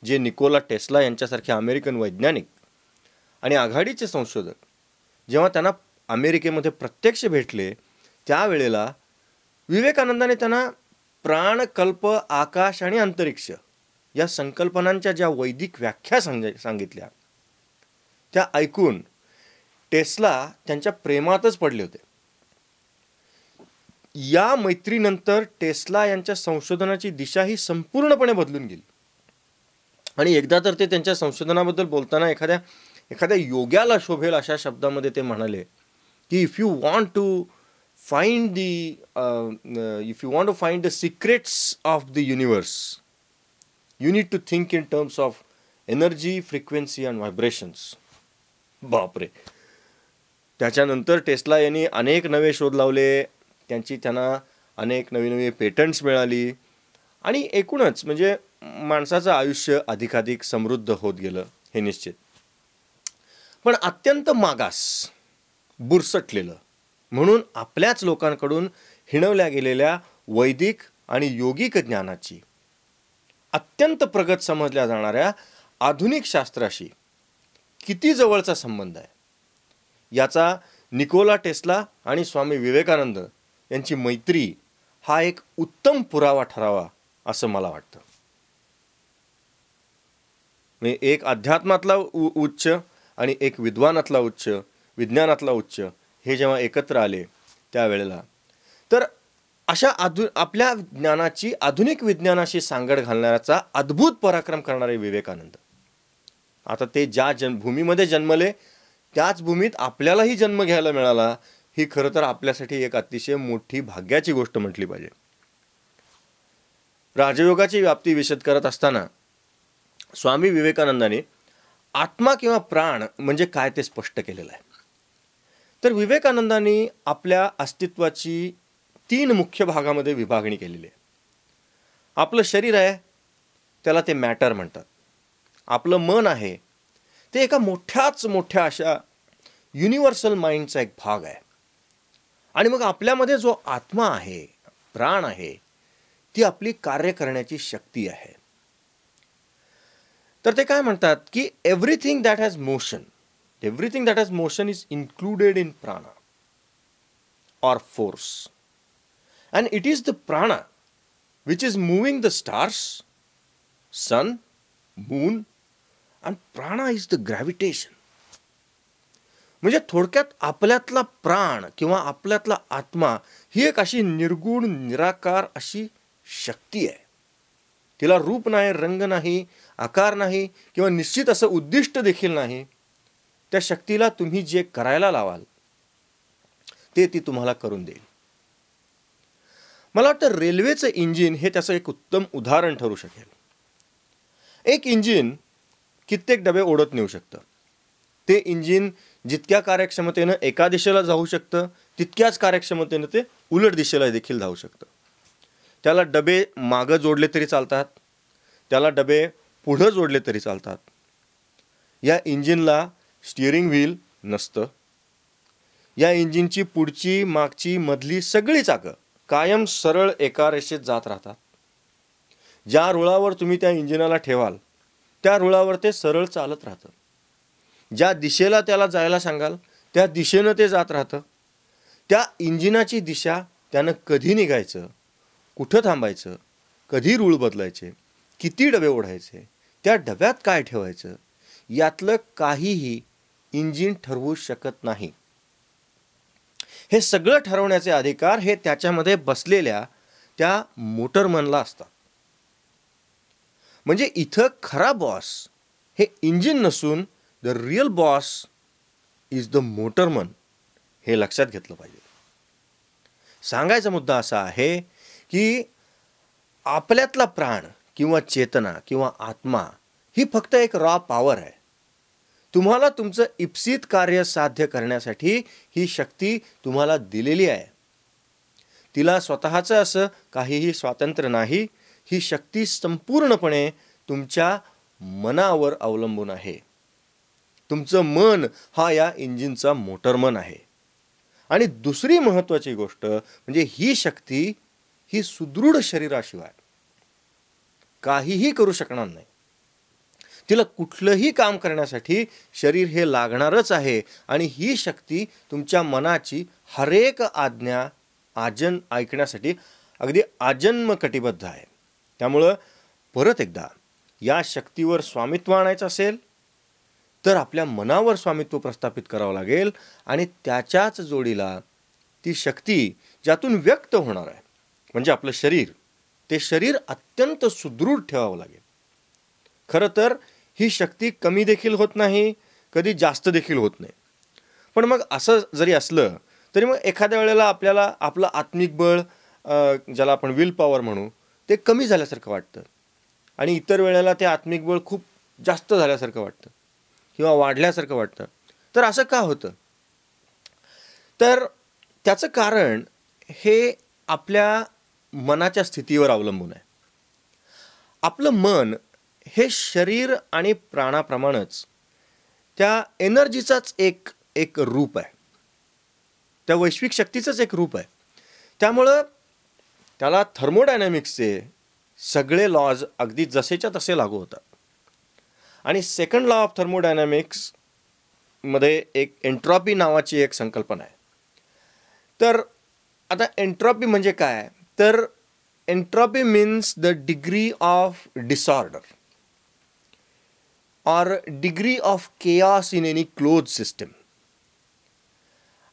जे निकोला टेस्ला यांच्यासारखे अमेरिकन वैज्ञानिक आणि आघाडीचे संशोधक जेव्हा त्यांना अमेरिकेमध्ये प्रत्यक्ष भेटले त्यावेळेला विवेकानंदाने त्यांना प्राणकल्प आकाश आणि अंतरिक्ष या संकल्पनांच्या ज्या वैदिक व्याख्या सांग सांगितल्या त्या ऐकून टेस्ला त्यांच्या प्रेमातच पडले होते या मैत्रीनंतर टेस्ला यांच्या संशोधनाची दिशा ही संपूर्णपणे बदलून गेली आणि एकदा तर ते त्यांच्या संशोधनाबद्दल बोलताना एखाद्या एखाद्या योग्याला शोभेल अशा शब्दामध्ये ते म्हणाले की if you want to find the if you want to find the secrets of the universe you need to think in terms of energy frequency and vibrations बापरे त्याच्यानंतर टेस्ला यांनी अनेक नवे शोध लावले त्यांची त्यांना अनेक नवी नवी पेटंट्स मिळाली आणि एकूणच म्हणजे माणसाचं आयुष्य अधिकाधिक समृद्ध होत गेलं हे निश्चित पण अत्यंत मागास बुरसटलेलं म्हणून आपल्याच लोकांकडून हिणवल्या गेलेल्या वैदिक आणि योगिक ज्ञानाची अत्यंत प्रगत समजल्या जाणाऱ्या आधुनिक शास्त्राशी किती जवळचा संबंध आहे याचा निकोला टेस्ला आणि स्वामी विवेकानंद यांची मैत्री हा एक उत्तम पुरावा ठरावा असं मला वाटतं म्हणजे एक अध्यात्मातला उच्च आणि एक विद्वानातला उच्च विज्ञानातला उच्च हे जेव्हा एकत्र आले त्यावेळेला तर अशा आधु आपल्या ज्ञानाची आधुनिक विज्ञानाशी सांगड घालणाऱ्याचा अद्भुत पराक्रम करणारे विवेकानंद आता ते ज्या भूमीमध्ये जन्मले त्याच भूमीत आपल्यालाही जन्म घ्यायला मिळाला ही खरं तर आपल्यासाठी एक अतिशय मोठी भाग्याची गोष्ट म्हटली पाहिजे राजयोगाची व्याप्ती विशद करत असताना स्वामी विवेकानंदाने आत्मा किंवा प्राण म्हणजे काय ते स्पष्ट केलेलं आहे तर विवेकानंदांनी आपल्या अस्तित्वाची तीन मुख्य भागामध्ये विभागणी केलेली आहे आपलं शरीर आहे त्याला ते मॅटर म्हणतात आपलं मन आहे ते एका मोठ्याच मोठ्या अशा युनिव्हर्सल माइंडचा एक भाग आहे आणि मग आपल्यामध्ये जो आत्मा आहे प्राण आहे ती आपली कार्य करण्याची शक्ती आहे तर ते काय म्हणतात की everything that has motion everything that has motion is included in prana or force and it is the prana which is moving the stars sun moon and prana is the gravitation म्हणजे थोडक्यात आपल्यातला प्राण किंवा आपल्यातला आत्मा ही एक अशी निर्गुण निराकार अशी शक्ती आहे तिला रूप नाही रंग नाही आकार नाही किंवा निश्चित असं उद्दिष्ट देखील नाही त्या शक्तीला तुम्ही जे करायला लावाल ते ती तुम्हाला करून देईल मला वाटतं रेल्वेचं इंजिन हे त्याचं एक उत्तम उदाहरण ठरू शकेल एक इंजिन कित्येक डबे ओढत नेऊ शकतं ते इंजिन जितक्या कार्यक्षमतेनं एका दिशेला जाऊ शकतं तितक्याच कार्यक्षमतेनं ते उलट दिशेला देखील धावू शकतं त्याला डबे मागं जोडले तरी चालतात त्याला डबे पुढं जोडले तरी चालतात या इंजिनला स्टिअरिंग व्हील नसतं या इंजिनची पुढची मागची मधली सगळी चाकं कायम सरळ एका रेषेत जात राहतात ज्या रुळावर तुम्ही त्या इंजिनाला ठेवाल त्या रुळावर ते सरळ चालत राहतं ज्या दिशेला त्याला जायला सांगाल त्या दिशेनं ते जात राहतं त्या इंजिनाची दिशा त्यानं कधी निघायचं कुठं थांबायचं कधी रूळ बदलायचे किती डबे ओढायचे त्या डब्यात काय ठेवायचं यातलं काहीही इंजिन ठरवू शकत नाही हे सगळं ठरवण्याचे अधिकार हे त्याच्यामध्ये बसलेल्या त्या मोटरमनला असतात म्हणजे इथं खरा बॉस हे इंजिन नसून the real boss is the motorman हे लक्षात घेतलं पाहिजे सांगायचा मुद्दा असा आहे की आपल्यातला प्राण किंवा चेतना किंवा आत्मा ही फक्त एक रॉ पॉवर आहे तुम्हाला तुमचं इप्सित कार्य साध्य करण्यासाठी ही शक्ती तुम्हाला दिलेली आहे तिला स्वतःचं असं काहीही स्वातंत्र्य नाही ही शक्ती संपूर्णपणे तुमच्या मनावर अवलंबून आहे तुमचं मन हा या इंजिनचा मोटरमन आहे आणि दुसरी महत्त्वाची गोष्ट म्हणजे ही शक्ती ही सुदृढ शरीराशिवाय काहीही करू शकणार नाही तिला कुठलंही काम करण्यासाठी शरीर हे लागणारच आहे आणि ही शक्ती तुमच्या मनाची हरेक आज्ञा आजन ऐकण्यासाठी अगदी आजन्म कटिबद्ध आहे त्यामुळं परत एकदा या शक्तीवर स्वामित्व आणायचं असेल तर आपल्या मनावर स्वामित्व प्रस्थापित करावं लागेल आणि त्याच्याच जोडीला ती शक्ती ज्यातून व्यक्त होणार आहे म्हणजे आपलं शरीर ते शरीर अत्यंत सुदृढ ठेवावं लागेल खरं तर ही शक्ती कमी देखील होत नाही कधी जास्त देखील होत नाही पण मग असं जरी असलं तरी मग एखाद्या वेळेला आपल्याला आपलं आत्मिक बळ ज्याला आपण विल पॉवर म्हणू ते कमी झाल्यासारखं वाटतं आणि इतर वेळेला ते आत्मिक बळ खूप जास्त झाल्यासारखं वाटतं किंवा वाढल्यासारखं वाटतं तर असं का होतं तर त्याचं कारण हे आपल्या मनाच्या स्थितीवर अवलंबून आहे आपलं मन हे शरीर आणि प्राणाप्रमाणेच त्या एनर्जीचाच एक एक रूप आहे त्या वैश्विक शक्तीचंच एक रूप आहे त्यामुळं त्याला थर्मोडायनॅमिक्सचे सगळे लॉज अगदी जसेच्या तसे लागू होतात आणि सेकंड लॉ ऑफ मध्ये एक एन्ट्रॉपी नावाची एक संकल्पना आहे तर आता एन्ट्रॉपी म्हणजे काय तर entropy means the degree of disorder or degree of chaos in any close system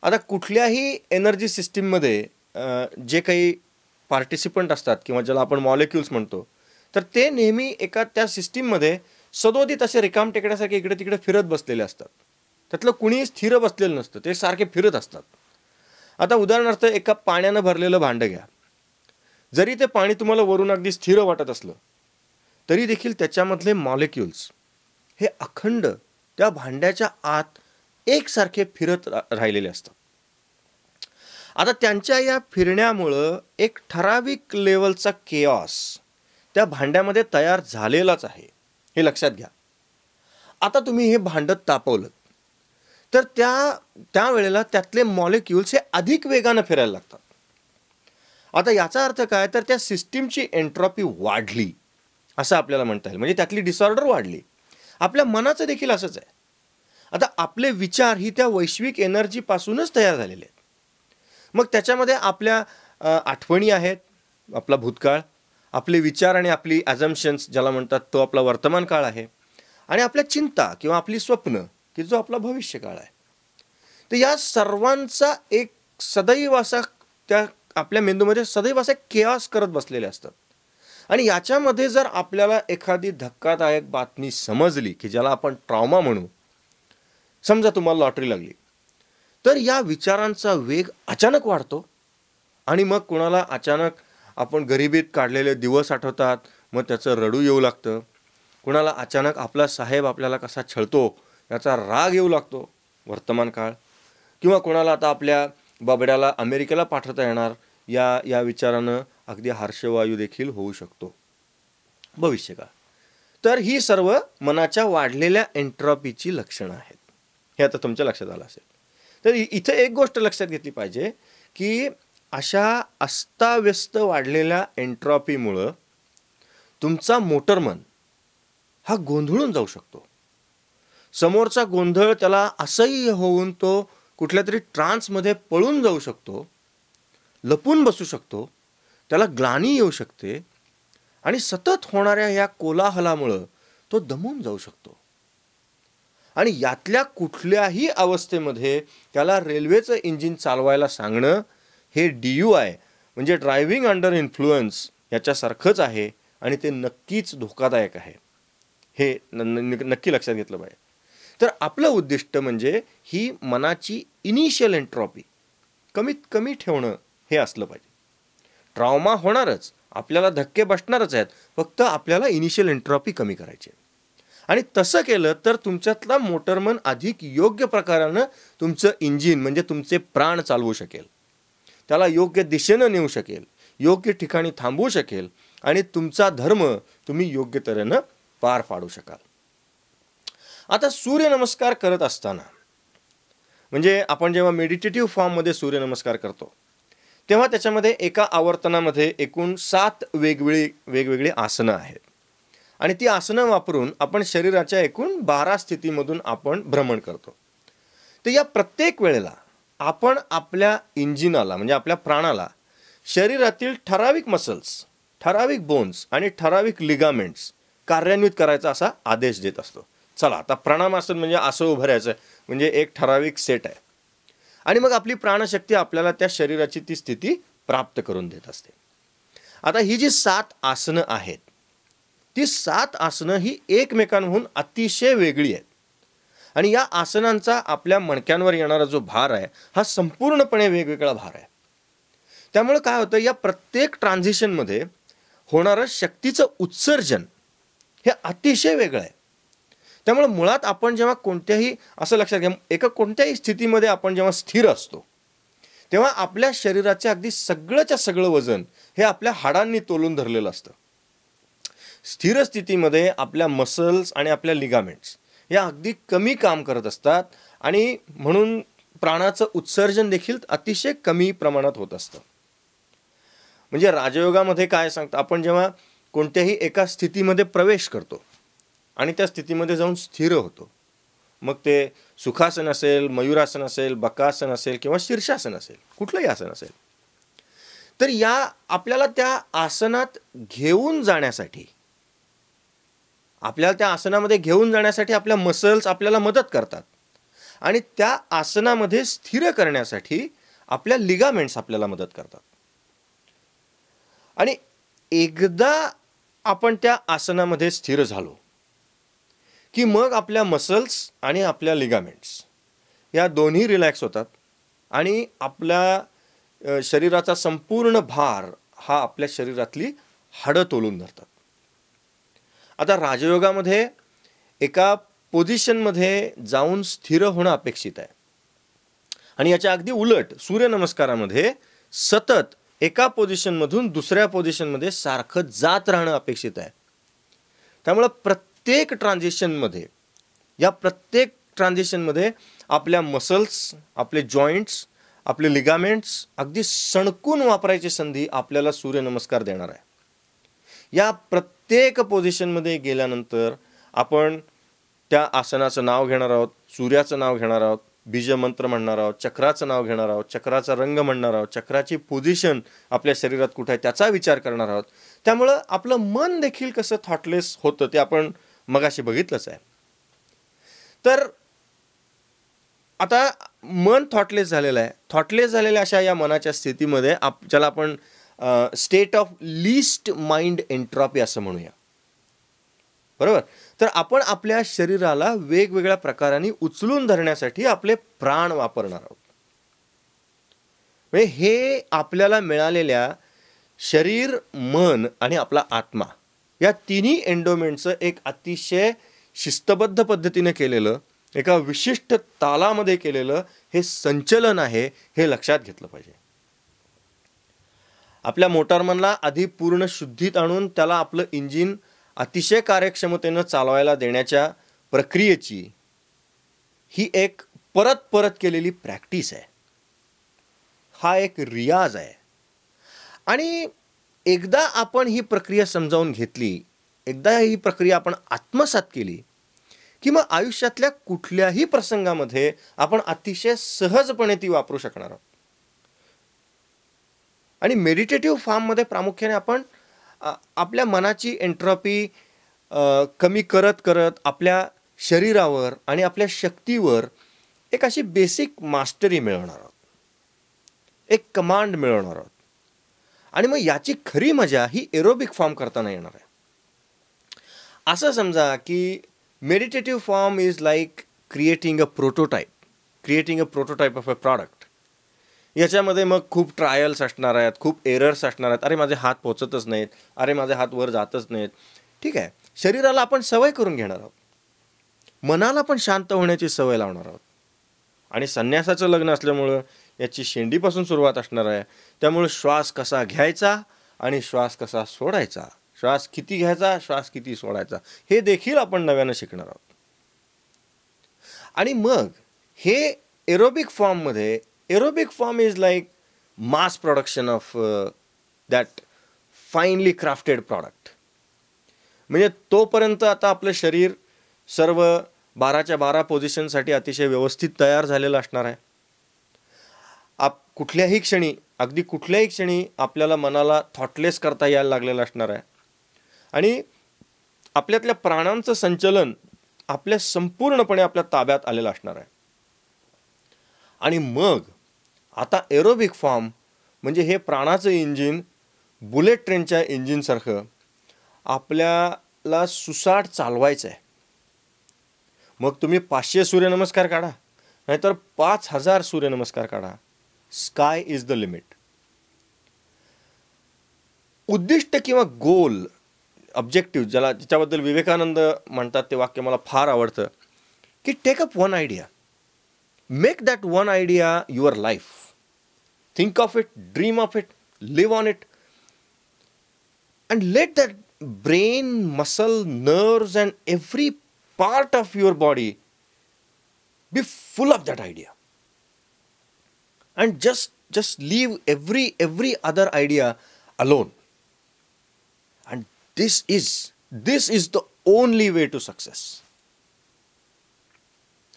आता कुठल्याही एनर्जी सिस्टीममध्ये जे काही पार्टिसिपंट असतात किंवा ज्याला आपण मॉलिक्युल्स म्हणतो तर ते नेहमी एका त्या सिस्टीममध्ये सदोदित असे रिकाम टेकड्यासारखे इकडे तिकडे फिरत बसलेले असतात त्यातलं कुणीही स्थिर बसलेलं नसतं ते सारखे फिरत असतात आता उदाहरणार्थ एका पाण्यानं भरलेलं भांडं घ्या जरी ते पाणी तुम्हाला वरून अगदी स्थिर वाटत असलं तरी देखील त्याच्यामधले मॉलिक्युल्स हे अखंड त्या भांड्याच्या आत एकसारखे फिरत राहिलेले असतात आता त्यांच्या या फिरण्यामुळं एक ठराविक लेवलचा केऑस त्या भांड्यामध्ये तयार झालेलाच आहे हे लक्षात घ्या आता तुम्ही हे भांडत तापवलं तर त्या त्यावेळेला त्यातले मॉलिक्युल्स हे अधिक वेगानं फिरायला लागतात आता याचा अर्थ काय तर त्या सिस्टीमची एन्ट्रॉपी वाढली असं आपल्याला म्हणता येईल म्हणजे त्यातली डिसऑर्डर वाढली आपल्या मनाचं देखील असंच आहे आता आपले विचार ही त्या वैश्विक एनर्जीपासूनच तयार झालेले आहेत मग त्याच्यामध्ये आपल्या आठवणी आहेत आपला भूतकाळ आपले विचार आणि आपली ॲजम्शन्स ज्याला म्हणतात तो आपला वर्तमान काळ आहे आणि आपल्या चिंता किंवा आपली स्वप्न की जो आपला भविष्य काळ आहे तर या सर्वांचा एक सदैव असा त्या आपल्या मेंदूमध्ये सदैव असा केवास करत बसलेले असतात आणि याच्यामध्ये जर आपल्याला एखादी धक्कादायक बातमी समजली की ज्याला आपण ट्रॉमा म्हणू समजा तुम्हाला लॉटरी लागली तर या विचारांचा वेग अचानक वाढतो आणि मग कुणाला अचानक आपण गरिबीत काढलेले दिवस आठवतात मग त्याचं रडू येऊ लागतं कुणाला अचानक आपला साहेब आपल्याला कसा छळतो याचा राग येऊ लागतो वर्तमान काळ किंवा कोणाला आता आपल्या बाबड्याला अमेरिकेला पाठवता येणार या या विचारानं अगदी हर्षवायू देखील होऊ शकतो भविष्यकाळ तर ही सर्व मनाच्या वाढलेल्या एन्ट्रॉपीची लक्षणं आहेत हे आता तुमच्या लक्षात आलं असेल तर इथं एक गोष्ट लक्षात घेतली पाहिजे की अशा अस्ताव्यस्त वाढलेल्या एन्ट्रॉपीमुळं तुमचा मोटरमन हा गोंधळून जाऊ शकतो समोरचा गोंधळ त्याला असंही होऊन तो कुठल्या तरी ट्रान्समध्ये पळून जाऊ शकतो लपून बसू शकतो त्याला ग्लानी येऊ शकते आणि सतत होणाऱ्या या कोलाहलामुळं तो दमून जाऊ शकतो आणि यातल्या कुठल्याही अवस्थेमध्ये त्याला रेल्वेचं इंजिन चालवायला सांगणं हे डी यू आय म्हणजे ड्रायव्हिंग अंडर इन्फ्लुएन्स याच्यासारखंच आहे आणि ते नक्कीच धोकादायक आहे हे नक्की लक्षात घेतलं पाहिजे तर आपलं उद्दिष्ट म्हणजे ही मनाची इनिशियल एन्ट्रॉपी कमीत कमी ठेवणं हे असलं पाहिजे ट्रॉमा होणारच आपल्याला धक्के बसणारच आहेत फक्त आपल्याला इनिशियल एन्ट्रॉपी कमी करायची आणि तसं केलं तर तुमच्यातला मोटरमन अधिक योग्य प्रकारानं तुमचं इंजिन म्हणजे तुमचे प्राण चालवू शकेल त्याला योग्य दिशेनं नेऊ शकेल योग्य ठिकाणी थांबवू शकेल आणि तुमचा धर्म तुम्ही योग्य तऱ्हेनं पार पाडू शकाल आता सूर्यनमस्कार करत असताना म्हणजे आपण जेव्हा मेडिटेटिव्ह फॉर्ममध्ये सूर्यनमस्कार करतो तेव्हा त्याच्यामध्ये एका आवर्तनामध्ये एकूण सात वेगवेगळी वेगवेगळी आसनं आहेत आणि ती आसनं वापरून आपण शरीराच्या एकूण बारा स्थितीमधून आपण भ्रमण करतो तर या प्रत्येक वेळेला आपण आपल्या इंजिनाला म्हणजे आपल्या प्राणाला शरीरातील ठराविक मसल्स ठराविक बोन्स आणि ठराविक लिगामेंट्स कार्यान्वित करायचा असा आदेश देत असतो चला आता प्राणामासन म्हणजे असं उभारायचं म्हणजे एक ठराविक सेट आहे आणि मग आपली प्राणशक्ती आपल्याला त्या शरीराची ती स्थिती प्राप्त करून देत असते आता ही जी सात आसनं आहेत ती सात आसनं ही एकमेकांहून अतिशय वेगळी आहेत आणि या आसनांचा आपल्या मणक्यांवर येणारा जो भार आहे हा संपूर्णपणे वेगवेगळा भार आहे त्यामुळे काय होतं या प्रत्येक ट्रान्झिशनमध्ये होणारं शक्तीचं उत्सर्जन हे अतिशय वेगळं आहे त्यामुळे मुळात आपण जेव्हा कोणत्याही असं लक्षात घ्या एका कोणत्याही स्थितीमध्ये आपण जेव्हा स्थिर असतो तेव्हा आपल्या शरीराचे अगदी सगळंच्या सगळं वजन हे आपल्या हाडांनी तोलून धरलेलं असतं स्थिर स्थितीमध्ये आपल्या मसल्स आणि आपल्या लिगामेंट्स या अगदी कमी काम करत असतात आणि म्हणून प्राणाचं उत्सर्जन देखील अतिशय कमी प्रमाणात होत असतं म्हणजे राजयोगामध्ये काय सांगतं आपण जेव्हा कोणत्याही एका स्थितीमध्ये प्रवेश करतो आणि त्या स्थितीमध्ये जाऊन स्थिर होतो मग ते सुखासन असेल मयुरासन असेल बकासन असेल किंवा शीर्षासन असेल कुठलंही आसन असेल तर या आपल्याला त्या आसनात घेऊन जाण्यासाठी आपल्याला त्या आसनामध्ये घेऊन जाण्यासाठी आपल्या मसल्स आपल्याला मदत करतात आणि त्या आसनामध्ये स्थिर करण्यासाठी आपल्या लिगामेंट्स आपल्याला मदत करतात आणि एकदा आपण त्या आसनामध्ये स्थिर झालो की मग आपल्या मसल्स आणि आपल्या लिगामेंट्स या दोन्ही रिलॅक्स होतात आणि आपल्या शरीराचा संपूर्ण भार हा आपल्या शरीरातली हाडं तोलून धरतात आता राजयोगामध्ये एका पोझिशनमध्ये जाऊन स्थिर होणं अपेक्षित आहे आणि याच्या अगदी उलट सूर्यनमस्कारामध्ये सतत एका पोझिशनमधून दुसऱ्या पोझिशनमध्ये सारखं जात राहणं अपेक्षित आहे त्यामुळं प्रत्येक ट्रान्झिशनमध्ये या प्रत्येक ट्रान्झिशनमध्ये आपल्या मसल्स आपले जॉईंट्स आपले लिगामेंट्स अगदी सणकून वापरायची संधी आपल्याला सूर्यनमस्कार देणार आहे या प्रत्येक पोझिशनमध्ये गेल्यानंतर आपण त्या आसनाचं नाव घेणार आहोत सूर्याचं नाव घेणार आहोत बीजमंत्र म्हणणार आहोत चक्राचं नाव घेणार आहोत चक्राचा रंग म्हणणार आहोत चक्राची पोझिशन आपल्या शरीरात कुठे आहे त्याचा विचार करणार आहोत त्यामुळं आपलं मन देखील कसं थॉटलेस होतं ते आपण मगाशी बघितलंच आहे तर आता मन थॉटलेस झालेलं आहे थॉटलेस झालेल्या अशा या मनाच्या स्थितीमध्ये आप ज्याला आपण state of least mind entropy असं म्हणूया बरोबर तर आपण आपल्या शरीराला वेगवेगळ्या प्रकाराने उचलून धरण्यासाठी आपले प्राण वापरणार आहोत म्हणजे हे आपल्याला मिळालेल्या शरीर मन आणि आपला आत्मा या तिन्ही एन्डोमेंटचं एक अतिशय शिस्तबद्ध पद्धतीने केलेलं एका विशिष्ट तालामध्ये केलेलं हे संचलन आहे हे लक्षात घेतलं पाहिजे आपल्या मोटारमनला आधी पूर्ण शुद्धीत आणून त्याला आपलं इंजिन अतिशय कार्यक्षमतेनं चालवायला देण्याच्या प्रक्रियेची ही एक परत परत केलेली प्रॅक्टिस आहे हा एक रियाज आहे आणि एकदा आपण ही प्रक्रिया समजावून घेतली एकदा ही प्रक्रिया आपण आत्मसात केली की मग आयुष्यातल्या कुठल्याही प्रसंगामध्ये आपण अतिशय सहजपणे ती वापरू शकणार आहोत आणि मेडिटेटिव्ह फॉर्ममध्ये प्रामुख्याने आपण आपल्या मनाची एन्ट्रॉपी कमी करत करत आपल्या शरीरावर आणि आपल्या शक्तीवर एक अशी बेसिक मास्टरी मिळवणार आहोत एक कमांड मिळवणार आहोत आणि मग याची खरी मजा ही एरोबिक फॉर्म करताना येणार आहे असं समजा की meditative form is like creating a prototype creating a prototype of a product याच्यामध्ये मग खूप ट्रायल्स असणार आहेत खूप एरर्स असणार आहेत अरे माझे हात पोचतच नाहीत अरे माझे हात वर जातच नाहीत ठीक आहे शरीराला आपण सवय करून घेणार आहोत मनाला पण शांत होण्याची सवय लावणार आहोत आणि संन्यासाचं लग्न असल्यामुळं याची शेंडीपासून सुरुवात असणार आहे त्यामुळे श्वास कसा घ्यायचा आणि श्वास कसा सोडायचा श्वास किती घ्यायचा श्वास किती सोडायचा हे देखील आपण नव्यानं शिकणार आहोत आणि मग हे एरोबिक फॉर्ममध्ये aerobic form is like mass production of uh, that finally crafted product म्हणजे तोपर्यंत आता आपलं शरीर सर्व बाराच्या बारा पोझिशनसाठी अतिशय व्यवस्थित तयार झालेलं असणार आहे आप कुठल्याही क्षणी अगदी कुठल्याही क्षणी आपल्याला मनाला थॉटलेस करता यायला लागलेलं असणार आहे आणि आपल्यातल्या प्राणांचं संचलन आपल्या संपूर्णपणे आपल्या ताब्यात आलेलं असणार आहे आणि मग आता एरोबिक फॉर्म म्हणजे हे प्राणाचं इंजिन बुलेट ट्रेनच्या इंजिनसारखं आपल्याला सुसाट चालवायचं आहे मग तुम्ही पाचशे सूर्यनमस्कार काढा नाहीतर पाच हजार सूर्यनमस्कार काढा स्काय इज द लिमिट उद्दिष्ट किंवा गोल ऑब्जेक्टिव्ह ज्याला ज्याच्याबद्दल विवेकानंद म्हणतात ते वाक्य मला फार आवडतं की take up one idea Make that one idea your life. Think of it, dream of it, live on it. And let that brain, muscle, nerves, and every part of your body be full of that idea. And just just leave every every other idea alone. And this is this is the only way to success.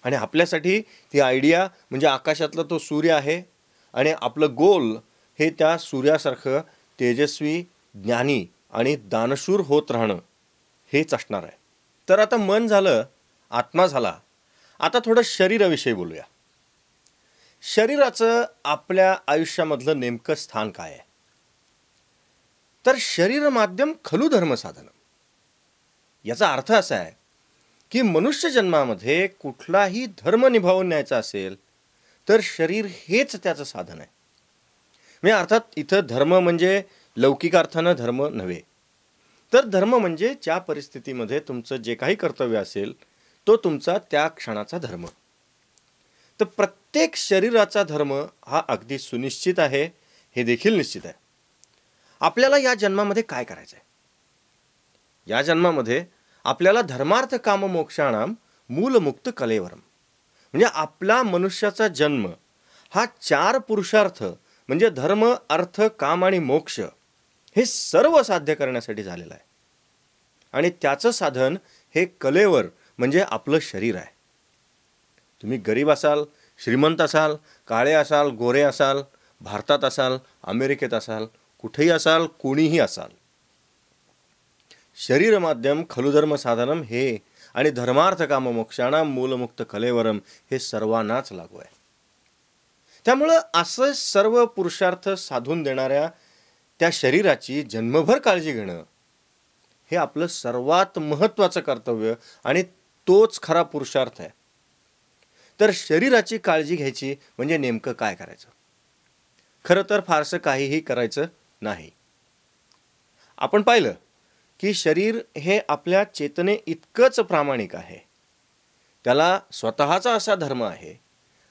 आणि आपल्यासाठी ती idea म्हणजे आकाशातला तो सूर्य आहे आणि आपलं गोल हे त्या सूर्यासारखं तेजस्वी ज्ञानी आणि दानशूर होत राहणं हेच असणार आहे तर आता मन झालं आत्मा झाला आता थोडं शरीराविषयी बोलूया शरीराचं आपल्या आयुष्यामधलं नेमकं स्थान काय आहे तर शरीर माध्यम खलू धर्मसाधनं याचा अर्थ असा आहे की मनुष्य जन्मामध्ये कुठलाही धर्म निभावून न्यायचा असेल तर शरीर हेच त्याचं साधन आहे म्हणजे अर्थात इथं धर्म म्हणजे लौकिक अर्थानं धर्म नव्हे तर धर्म म्हणजे ज्या परिस्थितीमध्ये तुमचं जे काही कर्तव्य असेल तो तुमचा त्या क्षणाचा धर्म तर प्रत्येक शरीराचा धर्म हा अगदी सुनिश्चित आहे हे देखील निश्चित आहे आपल्याला या जन्मामध्ये काय करायचं आहे या जन्मामध्ये आपल्याला धर्मार्थ काम मोक्षाणाम मूलमुक्त कलेवरम म्हणजे आपला मनुष्याचा जन्म हा चार पुरुषार्थ म्हणजे धर्म अर्थ काम आणि मोक्ष हे सर्व साध्य करण्यासाठी झालेलं आहे आणि त्याचं साधन हे कलेवर म्हणजे आपलं शरीर आहे तुम्ही गरीब असाल श्रीमंत असाल काळे असाल गोरे असाल भारतात असाल अमेरिकेत असाल कुठेही असाल कोणीही असाल शरीरमाध्यम खलुधर्म साधनम हे आणि धर्मार्थ काम मोक्षाणा मूलमुक्त कलेवरम हे सर्वांनाच लागू आहे त्यामुळं असं सर्व पुरुषार्थ साधून देणाऱ्या त्या शरीराची जन्मभर काळजी घेणं हे आपलं सर्वात महत्वाचं कर्तव्य आणि तोच खरा पुरुषार्थ आहे तर शरीराची काळजी घ्यायची म्हणजे नेमकं काय करायचं खरं तर फारसं काहीही करायचं नाही आपण पाहिलं की शरीर हे आपल्या चेतने इतकंच प्रामाणिक आहे त्याला स्वतःचा असा धर्म आहे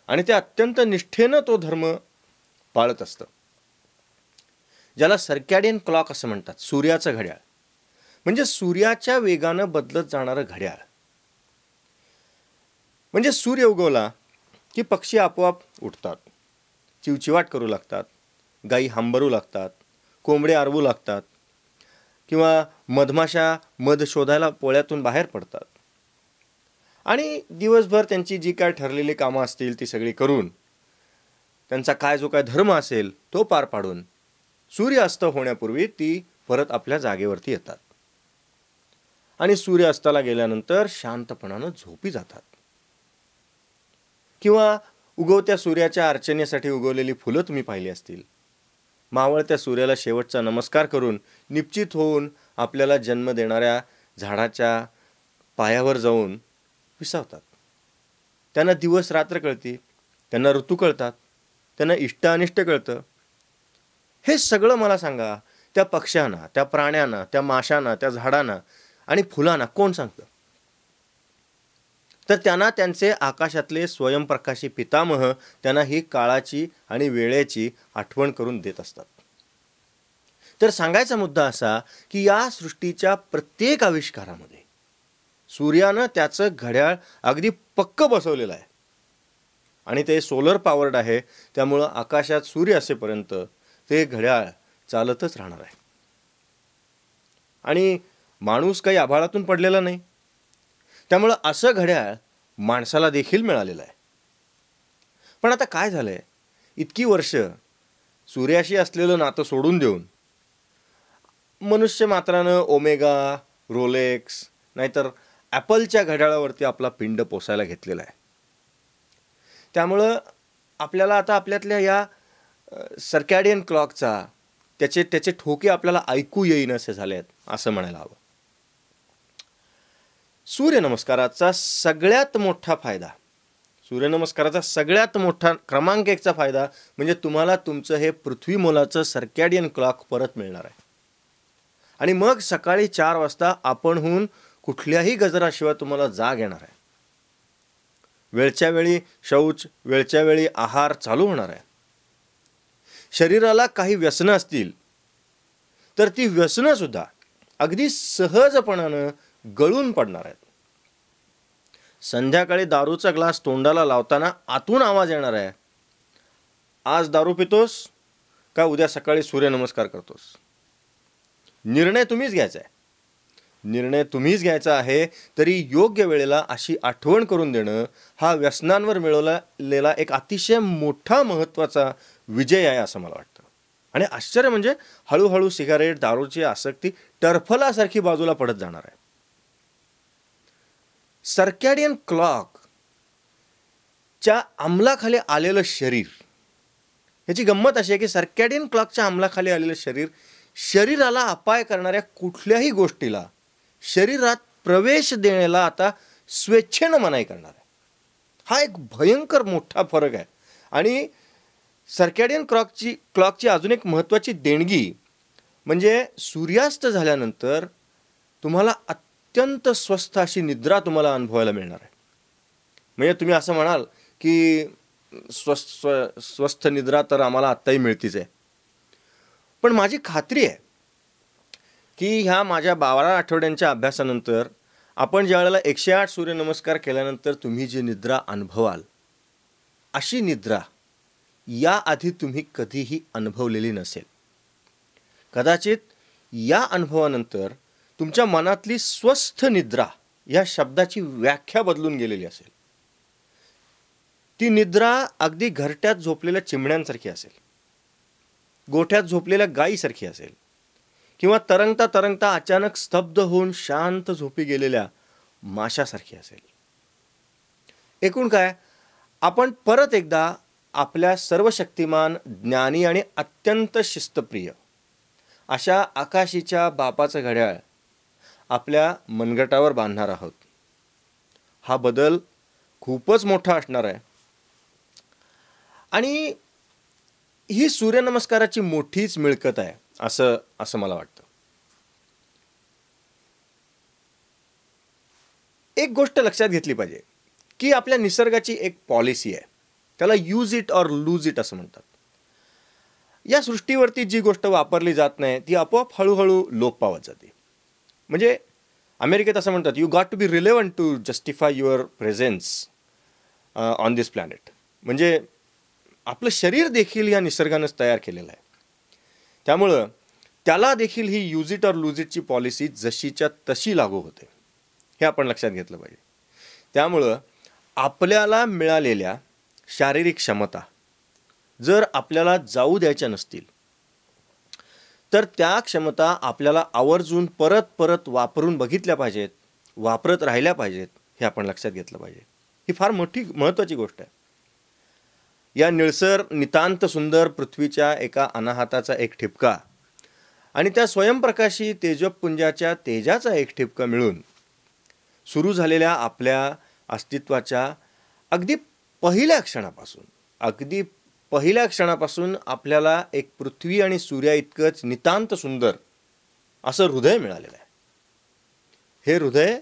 आणि ते अत्यंत निष्ठेनं तो धर्म पाळत असतं ज्याला सर्कॅडियन क्लॉक असं म्हणतात सूर्याचं घड्याळ म्हणजे सूर्याच्या वेगानं बदलत जाणारं घड्याळ म्हणजे सूर्य उगवला की पक्षी आपोआप उठतात चिवचिवाट करू लागतात गाई हांबरू लागतात कोंबडे आरवू लागतात किंवा मधमाशा मध शोधायला पोळ्यातून बाहेर पडतात आणि दिवसभर त्यांची जी काय ठरलेली कामं असतील ती सगळी करून त्यांचा काय जो काय धर्म असेल तो पार पाडून सूर्यास्त होण्यापूर्वी ती परत आपल्या जागेवरती येतात आणि सूर्यास्ताला गेल्यानंतर शांतपणानं झोपी जातात किंवा उगवत्या सूर्याच्या अर्चनेसाठी उगवलेली फुलं तुम्ही पाहिली असतील मावळत्या सूर्याला शेवटचा नमस्कार करून निश्चित होऊन आपल्याला जन्म देणाऱ्या झाडाच्या पायावर जाऊन विसावतात त्यांना दिवस रात्र कळते त्यांना ऋतू कळतात त्यांना इष्ट अनिष्ट कळतं हे सगळं मला सांगा त्या पक्ष्यांना त्या प्राण्यांना त्या माशांना त्या झाडांना आणि फुलांना कोण सांगतं तर त्यांना त्यांचे आकाशातले स्वयंप्रकाशी पितामह त्यांना ही काळाची आणि वेळेची आठवण करून देत असतात तर सांगायचा मुद्दा असा की या सृष्टीच्या प्रत्येक आविष्कारामध्ये सूर्यानं त्याचं घड्याळ अगदी पक्क बसवलेलं आहे आणि ते सोलर पॉवर्ड आहे त्यामुळं आकाशात सूर्य असेपर्यंत ते घड्याळ चालतच राहणार आहे आणि माणूस काही आभाळातून पडलेला नाही त्यामुळं असं घड्याळ माणसाला देखील मिळालेलं आहे पण आता काय झालं आहे इतकी वर्ष सूर्याशी असलेलं नातं सोडून देऊन मनुष्य मात्रानं ओमेगा रोलेक्स नाहीतर ॲपलच्या घड्याळावरती आपला पिंड पोसायला घेतलेला आहे त्यामुळं आपल्याला आता आपल्यातल्या या सर्कॅडियन क्लॉकचा त्याचे त्याचे ठोके आपल्याला ऐकू येईन असे झाले आहेत असं म्हणायला हवं सूर्यनमस्काराचा सगळ्यात मोठा फायदा सूर्यनमस्काराचा सगळ्यात मोठा क्रमांक एकचा फायदा म्हणजे तुम्हाला तुमचं हे पृथ्वी मोलाचं सर्कॅडियन क्लॉक परत मिळणार आहे आणि मग सकाळी चार वाजता आपणहून कुठल्याही गजराशिवाय तुम्हाला जाग येणार आहे वेळच्या वेळी शौच वेळच्या वेळी आहार चालू होणार आहे शरीराला काही व्यसनं असतील तर ती व्यसनंसुद्धा अगदी सहजपणानं गळून पडणार आहेत संध्याकाळी दारूचा ग्लास तोंडाला लावताना आतून आवाज येणार आहे आज दारू पितोस का उद्या सकाळी सूर्यनमस्कार करतोस निर्णय तुम्हीच घ्यायचा आहे निर्णय तुम्हीच घ्यायचा आहे तरी योग्य वेळेला अशी आठवण करून देणं हा व्यसनांवर मिळवलेला एक अतिशय मोठा महत्त्वाचा विजय आहे असं मला वाटतं आणि आश्चर्य म्हणजे हळूहळू सिगारेट दारूची आसक्ती टर्फलासारखी बाजूला पडत जाणार आहे सर्कॅडियन क्लॉकच्या अंमलाखाली आलेलं शरीर ह्याची गंमत अशी आहे की सर्कॅडियन क्लॉकच्या अंमलाखाली आलेलं शरीर शरीराला अपाय करणाऱ्या कुठल्याही गोष्टीला शरीरात प्रवेश देण्याला आता स्वेच्छेनं मनाई करणार आहे हा एक भयंकर मोठा फरक आहे आणि सर्कॅडियन क्लॉकची क्लॉकची अजून एक महत्त्वाची देणगी म्हणजे सूर्यास्त झाल्यानंतर तुम्हाला अत्यंत स्वस्थ अशी निद्रा तुम्हाला अनुभवायला मिळणार आहे म्हणजे तुम्ही असं म्हणाल की स्वस्थ स्वस्थ निद्रा तर आम्हाला आत्ताही मिळतीच आहे पण माझी खात्री आहे की ह्या माझ्या बारा आठवड्यांच्या अभ्यासानंतर आपण ज्या वेळेला एकशे आठ सूर्यनमस्कार केल्यानंतर तुम्ही जी निद्रा अनुभवाल अशी निद्रा याआधी तुम्ही कधीही अनुभवलेली नसेल कदाचित या अनुभवानंतर तुमच्या मनातली स्वस्थ निद्रा या शब्दाची व्याख्या बदलून गेलेली असेल ती निद्रा अगदी घरट्यात झोपलेल्या चिमण्यांसारखी असेल गोठ्यात झोपलेल्या गायीसारखी असेल किंवा तरंगता तरंगता अचानक स्तब्ध होऊन शांत झोपी गेलेल्या माशासारखी असेल एकूण काय आपण परत एकदा आपल्या सर्वशक्तिमान ज्ञानी आणि अत्यंत शिस्तप्रिय अशा आकाशीच्या बापाचं घड्याळ आपल्या मनगटावर बांधणार आहोत हा बदल खूपच मोठा असणार आहे आणि ही सूर्यनमस्काराची मोठीच मिळकत आहे असं असं मला वाटतं एक गोष्ट लक्षात घेतली पाहिजे की आपल्या निसर्गाची एक पॉलिसी आहे त्याला use it or lose it असं म्हणतात या सृष्टीवरती जी गोष्ट वापरली जात नाही ती आपोआप हळूहळू लोप पावत जाते म्हणजे अमेरिकेत असं म्हणतात you got to be relevant to justify your presence on this planet म्हणजे आपलं शरीर देखील या निसर्गानंच तयार केलेलं आहे त्यामुळं त्याला देखील ही यूज इट और लूज इटची पॉलिसी जशीच्या तशी लागू होते हे आपण लक्षात घेतलं पाहिजे त्यामुळं आपल्याला मिळालेल्या शारीरिक क्षमता जर आपल्याला जाऊ द्यायच्या नसतील तर त्या क्षमता आपल्याला आवर्जून परत परत वापरून बघितल्या पाहिजेत वापरत राहिल्या पाहिजेत हे आपण लक्षात घेतलं पाहिजे ही फार मोठी महत्त्वाची गोष्ट आहे या निळसर नितांत सुंदर पृथ्वीच्या एका अनाहाताचा एक ठिपका आणि त्या स्वयंप्रकाशी तेजपुंजाच्या तेजाचा एक ठिपका मिळून सुरू झालेल्या आपल्या अस्तित्वाच्या अगदी पहिल्या क्षणापासून अगदी पहिल्या क्षणापासून आपल्याला एक पृथ्वी आणि सूर्या इतकंच नितांत सुंदर असं हृदय मिळालेलं आहे हे हृदय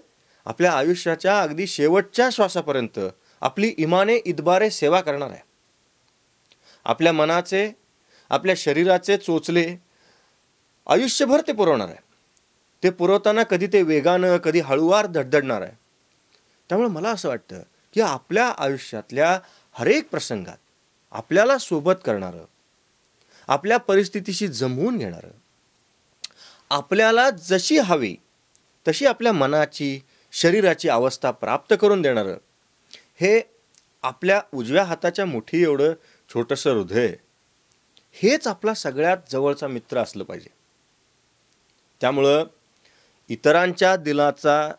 आपल्या आयुष्याच्या अगदी शेवटच्या श्वासापर्यंत आपली इमाने इदबारे सेवा करणार आहे आपल्या मनाचे आपल्या शरीराचे चोचले आयुष्यभर ते पुरवणार आहे ते पुरवताना कधी ते वेगानं कधी हळूवार धडधडणार आहे त्यामुळे मला असं वाटतं की आपल्या आयुष्यातल्या हरेक प्रसंगात आपल्याला सोबत करणारं आपल्या परिस्थितीशी जमवून घेणार आपल्याला जशी हवी तशी आपल्या मनाची शरीराची अवस्था प्राप्त करून देणारं हे आपल्या उजव्या हाताच्या मुठी एवढं छोटंसं हृदय हेच आपला सगळ्यात जवळचा मित्र असलं पाहिजे त्यामुळं इतरांच्या दिलाचा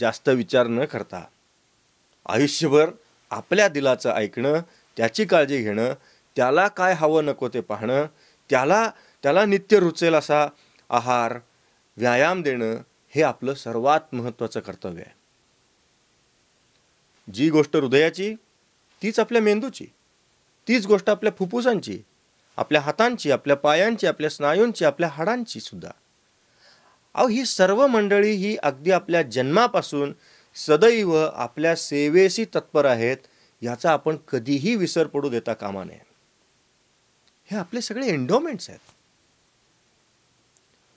जास्त विचार न करता आयुष्यभर आपल्या दिलाचं ऐकणं त्याची काळजी घेणं त्याला काय हवं नको ते पाहणं त्याला त्याला नित्य रुचेल असा आहार व्यायाम देणं हे आपलं सर्वात महत्त्वाचं कर्तव्य आहे जी गोष्ट हृदयाची तीच आपल्या मेंदूची तीच गोष्ट आपल्या फुफ्फुसांची आपल्या हातांची आपल्या पायांची आपल्या स्नायूंची आपल्या हाडांची सुद्धा अहो ही सर्व मंडळी ही अगदी आपल्या जन्मापासून सदैव आपल्या सेवेशी तत्पर आहेत याचा आपण कधीही विसर पडू देता कामा नये हे आपले सगळे एन्डोमेंट्स आहेत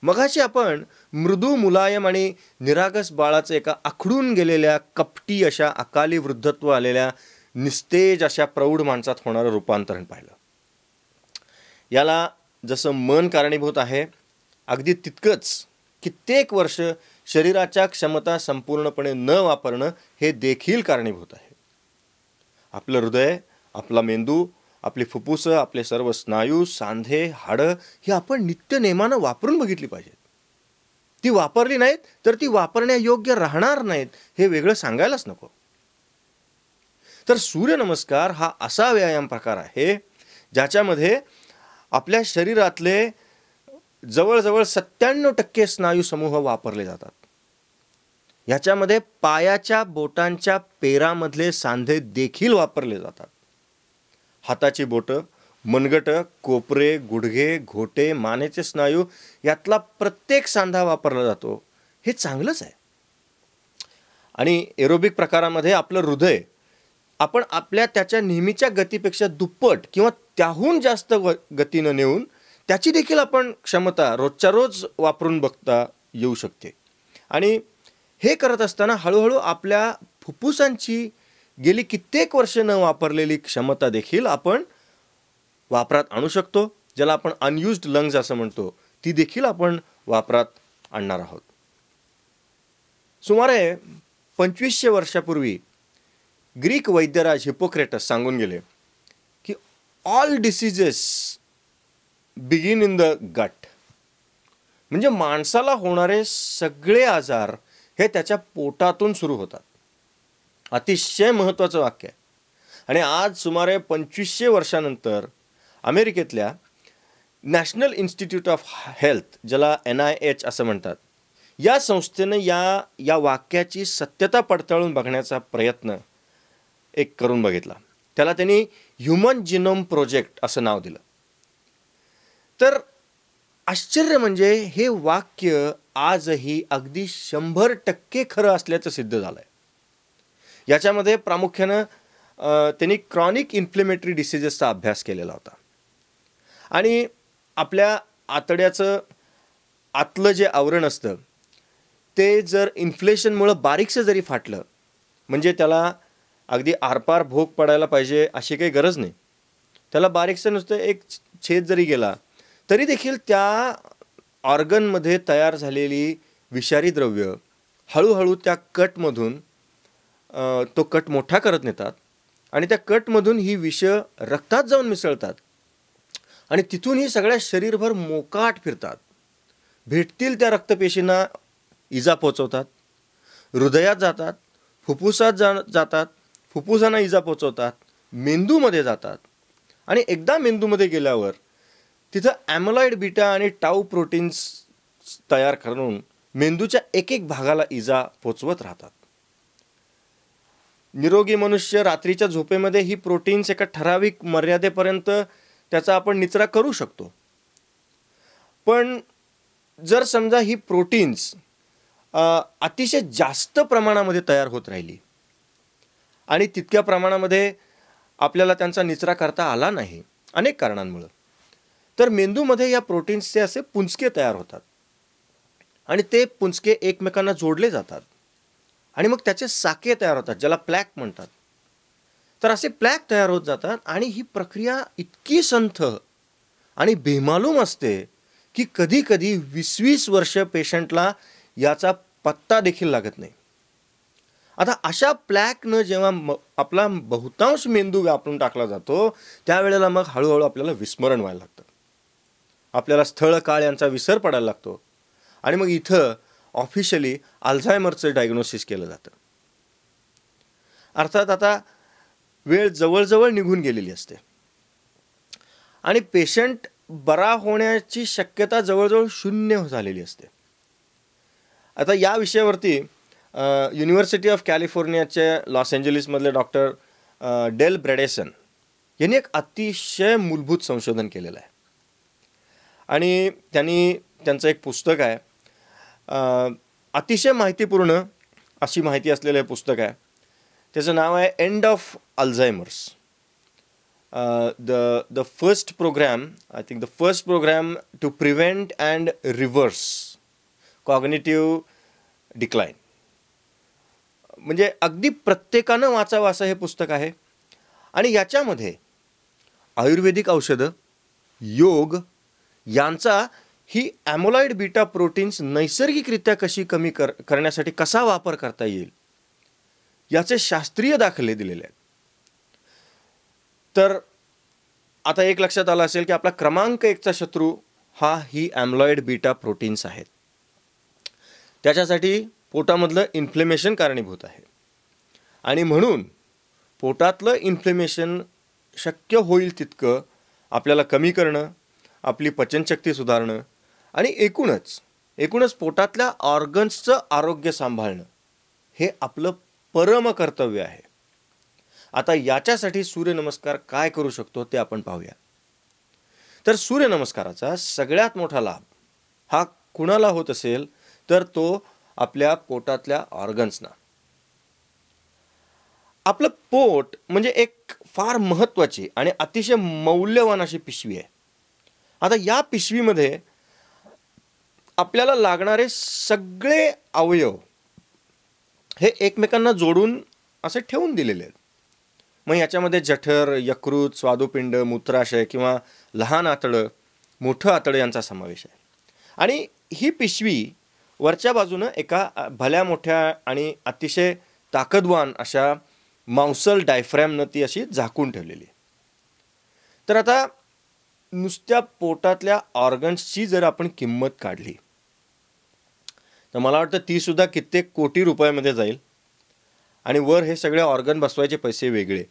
मगाशी आपण मृदू मुलायम आणि निरागस बाळाचं एका आखडून गेलेल्या कपटी अशा अकाली वृद्धत्व आलेल्या निस्तेज अशा प्रौढ माणसात होणारं रूपांतरण पाहिलं याला जसं मन कारणीभूत आहे अगदी तितकंच कित्येक वर्ष शरीराच्या क्षमता संपूर्णपणे न वापरणं हे देखील कारणीभूत आहे आपलं हृदय आपला मेंदू आपले फुप्फुसं आपले सर्व स्नायू सांधे हाडं ही आपण नित्य नेमानं वापरून बघितली पाहिजेत ती वापरली नाहीत तर ती वापरण्यायोग्य राहणार नाहीत हे वेगळं सांगायलाच नको तर सूर्यनमस्कार हा असा व्यायाम प्रकार आहे ज्याच्यामध्ये आपल्या शरीरातले जवळजवळ सत्त्याण्णव टक्के स्नायू समूह वापरले जातात ह्याच्यामध्ये पायाच्या बोटांच्या पेरामधले सांधे देखील वापरले जातात हाताची बोटं मनगटं कोपरे गुडघे घोटे मानेचे स्नायू यातला प्रत्येक सांधा वापरला जातो हे चांगलंच आहे आणि एरोबिक प्रकारामध्ये आपलं हृदय आपण आपल्या त्याच्या नेहमीच्या गतीपेक्षा दुप्पट किंवा त्याहून जास्त व गतीनं नेऊन त्याची देखील आपण क्षमता रोजच्या रोज वापरून बघता येऊ शकते आणि हे करत असताना हळूहळू आपल्या फुफ्फुसांची गेली कित्येक वर्ष न वापरलेली क्षमता देखील आपण वापरात आणू शकतो ज्याला आपण अनयुज्ड लंग्स असं म्हणतो ती देखील आपण वापरात आणणार आहोत सुमारे पंचवीसशे वर्षापूर्वी ग्रीक वैद्यराज हिपोक्रेटस सांगून गेले की all diseases begin in the gut म्हणजे माणसाला होणारे सगळे आजार हे त्याच्या पोटातून सुरू होतात अतिशय महत्त्वाचं वाक्य आहे आणि आज सुमारे पंचवीसशे वर्षानंतर अमेरिकेतल्या नॅशनल इन्स्टिट्यूट ऑफ हेल्थ ज्याला एन आय एच असं म्हणतात या संस्थेनं या या वाक्याची सत्यता पडताळून बघण्याचा प्रयत्न एक करून बघितला त्याला त्यांनी ह्युमन जिनोम प्रोजेक्ट असं नाव दिलं तर आश्चर्य म्हणजे हे वाक्य आजही अगदी शंभर टक्के खरं असल्याचं सिद्ध झालं आहे याच्यामध्ये प्रामुख्यानं त्यांनी क्रॉनिक इन्फ्लेमेटरी डिसिजेसचा अभ्यास केलेला होता आणि आपल्या आतड्याचं आतलं जे आवरण असतं ते जर इन्फ्लेशनमुळं बारीकसं जरी फाटलं म्हणजे त्याला अगदी आरपार भोग पडायला पाहिजे अशी काही गरज नाही त्याला बारीकसं नुसतं एक छेद जरी गेला तरी देखील त्या ऑर्गनमध्ये तयार झालेली विषारी द्रव्य हळूहळू त्या कटमधून तो कट मोठा करत नेतात आणि त्या कटमधून ही विष रक्तात जाऊन मिसळतात आणि तिथून ही सगळ्या शरीरभर मोकाट फिरतात भेटतील त्या रक्तपेशींना इजा पोचवतात हृदयात जातात फुफ्फुसात जा जातात फुफ्फुसांना इजा पोचवतात मेंदूमध्ये जातात आणि एकदा मेंदूमध्ये गेल्यावर तिथं ॲमलॉइड बिटा आणि टाऊ प्रोटीन्स तयार करून मेंदूच्या एक एक भागाला इजा पोचवत राहतात निरोगी मनुष्य रात्रीच्या झोपेमध्ये ही प्रोटीन्स एका ठराविक मर्यादेपर्यंत त्याचा आपण निचरा करू शकतो पण जर समजा ही प्रोटीन्स अतिशय जास्त प्रमाणामध्ये तयार होत राहिली आणि तितक्या प्रमाणामध्ये आपल्याला त्यांचा निचरा करता आला नाही अनेक कारणांमुळं तर मेंदूमध्ये या प्रोटीन्सचे असे पुंजके तयार होतात आणि ते पुंजके एकमेकांना जोडले जातात आणि मग त्याचे साके तयार होतात ज्याला प्लॅक म्हणतात तर असे प्लॅक तयार होत जातात आणि ही प्रक्रिया इतकी संथ आणि बेमालूम असते की कधी कधी वीस वीस वर्ष पेशंटला याचा पत्ता देखील लागत नाही आता अशा प्लॅकनं जेव्हा म आपला बहुतांश मेंदू वापरून टाकला जातो त्यावेळेला मग हळूहळू आपल्याला विस्मरण व्हायला लागतं आपल्याला स्थळ काळ यांचा विसर पडायला लागतो आणि मग इथं ऑफिशियली अल्झायमरचं डायग्नोसिस केलं जातं अर्थात आता वेळ जवळजवळ निघून गेलेली असते आणि पेशंट बरा होण्याची शक्यता जवळजवळ शून्य झालेली असते आता या विषयावरती युनिव्हर्सिटी ऑफ कॅलिफोर्नियाचे लॉस एंजलिसमधले डॉक्टर डेल ब्रेडेसन यांनी एक अतिशय मूलभूत संशोधन केलेलं आहे आणि त्यांनी त्यांचं एक पुस्तक आहे अतिशय माहितीपूर्ण अशी माहिती असलेलं हे पुस्तक आहे त्याचं नाव आहे end of Alzheimer's the the first program I think the first program to prevent and reverse cognitive decline म्हणजे अगदी प्रत्येकानं वाचावं असं हे पुस्तक आहे आणि याच्यामध्ये आयुर्वेदिक औषधं योग यांचा ही ॲमोलॉइड बीटा प्रोटीन्स नैसर्गिकरित्या कशी कमी कर करण्यासाठी कसा वापर करता येईल याचे शास्त्रीय दाखले दिलेले आहेत तर आता एक लक्षात आलं असेल की आपला क्रमांक एकचा शत्रू हा ही ॲमलॉइड बीटा प्रोटीन्स आहेत त्याच्यासाठी पोटामधलं इन्फ्लेमेशन कारणीभूत आहे आणि म्हणून पोटातलं इन्फ्लेमेशन शक्य होईल तितकं आपल्याला कमी करणं आपली पचनशक्ती सुधारणं आणि एकूणच एकूणच पोटातल्या ऑर्गन्सचं आरोग्य सांभाळणं हे आपलं परम कर्तव्य आहे आता याच्यासाठी सूर्यनमस्कार काय करू शकतो ते आपण पाहूया तर सूर्यनमस्काराचा सगळ्यात मोठा लाभ हा कुणाला होत असेल तर तो आपल्या पोटातल्या ऑर्गन्सना आपलं पोट म्हणजे एक फार महत्त्वाची आणि अतिशय मौल्यवान अशी पिशवी आहे आता या पिशवीमध्ये आपल्याला लागणारे सगळे अवयव हे एकमेकांना जोडून असे ठेवून दिलेले आहेत मग याच्यामध्ये जठर यकृत स्वादुपिंड मूत्राशय किंवा लहान आतळं मोठं आतळं यांचा समावेश आहे आणि ही पिशवी वरच्या बाजूनं एका भल्या मोठ्या आणि अतिशय ताकदवान अशा मांसल डायफ्रॅमनं ती अशी झाकून ठेवलेली तर आता नुसत्या पोटातल्या ऑर्गन्सची जर आपण किंमत काढली तर मला वाटतं तीसुद्धा कित्येक कोटी रुपयामध्ये जाईल आणि वर हे सगळे ऑर्गन बसवायचे पैसे वेगळे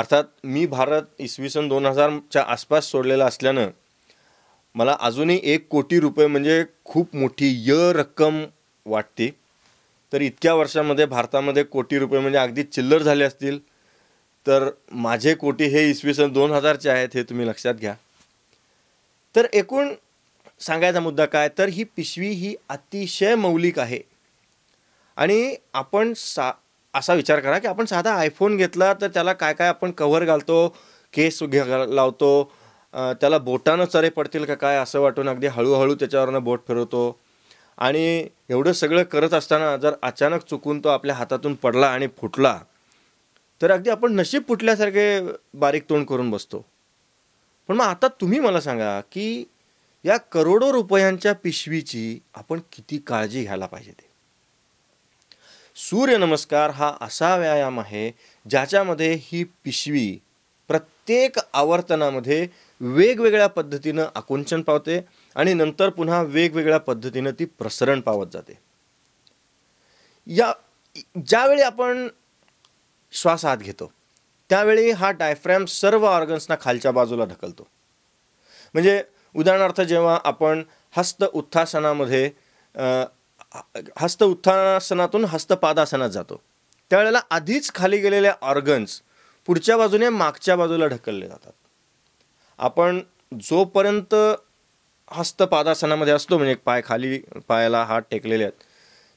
अर्थात मी भारत इसवी सन दोन हजारच्या आसपास सोडलेला असल्यानं मला अजूनही एक कोटी रुपये म्हणजे खूप मोठी य रक्कम वाटते तर इतक्या वर्षामध्ये भारतामध्ये कोटी रुपये म्हणजे अगदी चिल्लर झाले असतील तर माझे कोटी हे इसवी सन दोन हजारचे आहेत हे तुम्ही लक्षात घ्या तर एकूण सांगायचा मुद्दा काय तर ही पिशवी ही अतिशय मौलिक आहे आणि आपण सा असा विचार करा की आपण साधा आयफोन घेतला तर त्याला काय काय आपण कव्हर घालतो केस लावतो त्याला बोटानं चरे पडतील का काय असं वाटून अगदी हळूहळू त्याच्यावरनं बोट फिरवतो आणि एवढं सगळं करत असताना जर अचानक चुकून तो आपल्या हातातून पडला आणि फुटला तर अगदी आपण नशीब फुटल्यासारखे बारीक तोंड करून बसतो पण मग आता तुम्ही मला सांगा की या करोडो रुपयांच्या पिशवीची आपण किती काळजी घ्यायला पाहिजे ते सूर्यनमस्कार हा असा व्यायाम आहे ज्याच्यामध्ये ही पिशवी प्रत्येक आवर्तनामध्ये वेगवेगळ्या पद्धतीनं आकुंचन पावते आणि नंतर पुन्हा वेगवेगळ्या पद्धतीनं ती प्रसरण पावत जाते या ज्यावेळी आपण श्वास आत घेतो त्यावेळी हा डायफ्रॅम सर्व ऑर्गन्सना खालच्या बाजूला ढकलतो म्हणजे उदाहरणार्थ जेव्हा आपण हस्त उत्थासनामध्ये हस्त उत्थासनातून हस्तपादासनात जातो त्यावेळेला आधीच खाली गेलेल्या ऑर्गन्स पुढच्या बाजूने मागच्या बाजूला ढकलले जातात आपण जोपर्यंत हस्तपादासनामध्ये असतो म्हणजे पाय खाली पायाला हात टेकलेले आहेत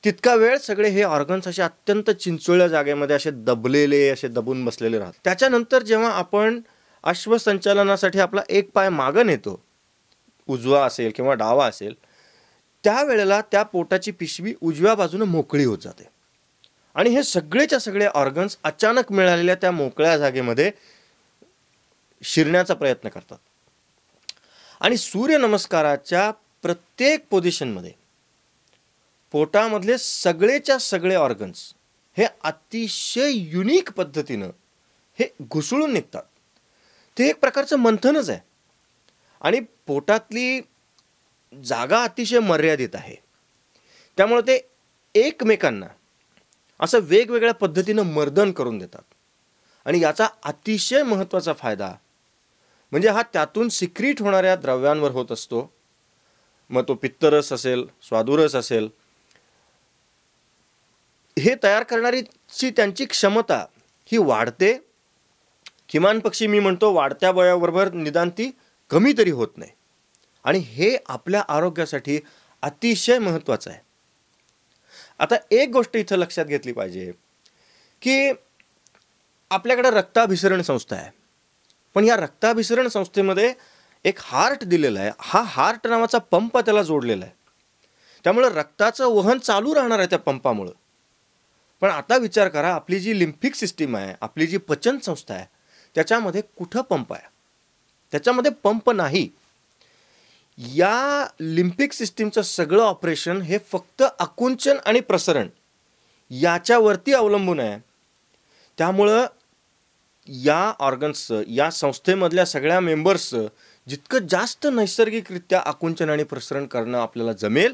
तितका वेळ सगळे हे ऑर्गन्स असे अत्यंत चिंचोळ्या जागेमध्ये असे दबलेले असे दबून बसलेले राहतात त्याच्यानंतर जेव्हा आपण अश्वसंचालनासाठी आपला एक पाय मागं नेतो उजवा असेल किंवा डावा असेल त्यावेळेला त्या पोटाची पिशवी उजव्या बाजूने मोकळी होत जाते आणि हे सगळेच्या सगळे ऑर्गन्स अचानक मिळालेल्या त्या मोकळ्या जागेमध्ये शिरण्याचा प्रयत्न करतात आणि सूर्यनमस्काराच्या प्रत्येक पोझिशनमध्ये पोटामधले सगळेच्या सगळे ऑर्गन्स हे अतिशय युनिक पद्धतीनं हे घुसळून निघतात ते एक प्रकारचं मंथनच आहे आणि पोटातली जागा अतिशय मर्यादित आहे त्यामुळे ते एकमेकांना असं वेगवेगळ्या पद्धतीनं मर्दन करून देतात आणि याचा अतिशय महत्त्वाचा फायदा म्हणजे हा त्यातून सिक्रीट होणाऱ्या द्रव्यांवर होत असतो मग तो पित्तरस असेल स्वादुरस असेल हे तयार करणारीची त्यांची क्षमता ही वाढते किमान पक्षी मी म्हणतो वाढत्या वयाबरोबर निदान ती कमी तरी होत नाही आणि हे आपल्या आरोग्यासाठी अतिशय महत्त्वाचं आहे आता एक गोष्ट इथं लक्षात घेतली पाहिजे की आपल्याकडे रक्ताभिसरण संस्था आहे पण या रक्ताभिसरण संस्थेमध्ये एक हार्ट दिलेला आहे हा हार्ट नावाचा पंप त्याला जोडलेला आहे त्यामुळं रक्ताचं वहन चालू राहणार आहे त्या पंपामुळं पण आता विचार करा आपली जी लिम्फिक सिस्टीम आहे आपली जी पचन संस्था आहे त्याच्यामध्ये कुठं पंप आहे त्याच्यामध्ये पंप नाही या लिम्फिक सिस्टीमचं सगळं ऑपरेशन हे फक्त आकुंचन आणि प्रसरण याच्यावरती अवलंबून आहे त्यामुळं या ऑर्गन्सचं या संस्थेमधल्या सगळ्या मेंबर्सचं जितकं जास्त नैसर्गिकरित्या आकुंचन आणि प्रसरण करणं आपल्याला जमेल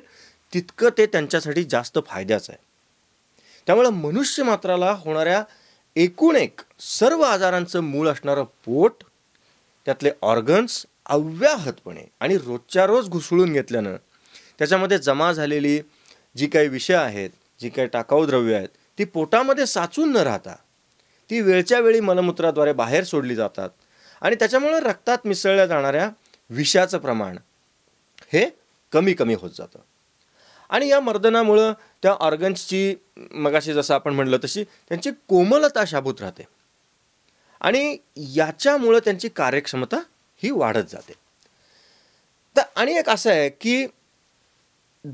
तितकं ते त्यांच्यासाठी जास्त फायद्याचं आहे त्यामुळं मनुष्य मात्राला होणाऱ्या एकूण एक सर्व आजारांचं मूळ असणारं पोट त्यातले ऑर्गन्स अव्याहतपणे आणि रोजच्या रोज घुसळून घेतल्यानं त्याच्यामध्ये जमा झालेली जी काही विषय आहेत जी काही टाकाऊ द्रव्य आहेत ती पोटामध्ये साचून न राहता ती वेळच्या वेळी मलमूत्राद्वारे बाहेर सोडली जातात आणि त्याच्यामुळं रक्तात मिसळल्या जाणाऱ्या विषाचं प्रमाण हे कमी कमी होत जातं आणि या मर्दनामुळं त्या ऑर्गन्सची मगाशी जसं आपण म्हणलं तशी त्यांची कोमलता शाबूत राहते आणि याच्यामुळं त्यांची कार्यक्षमता ही वाढत जाते तर आणि एक असं आहे की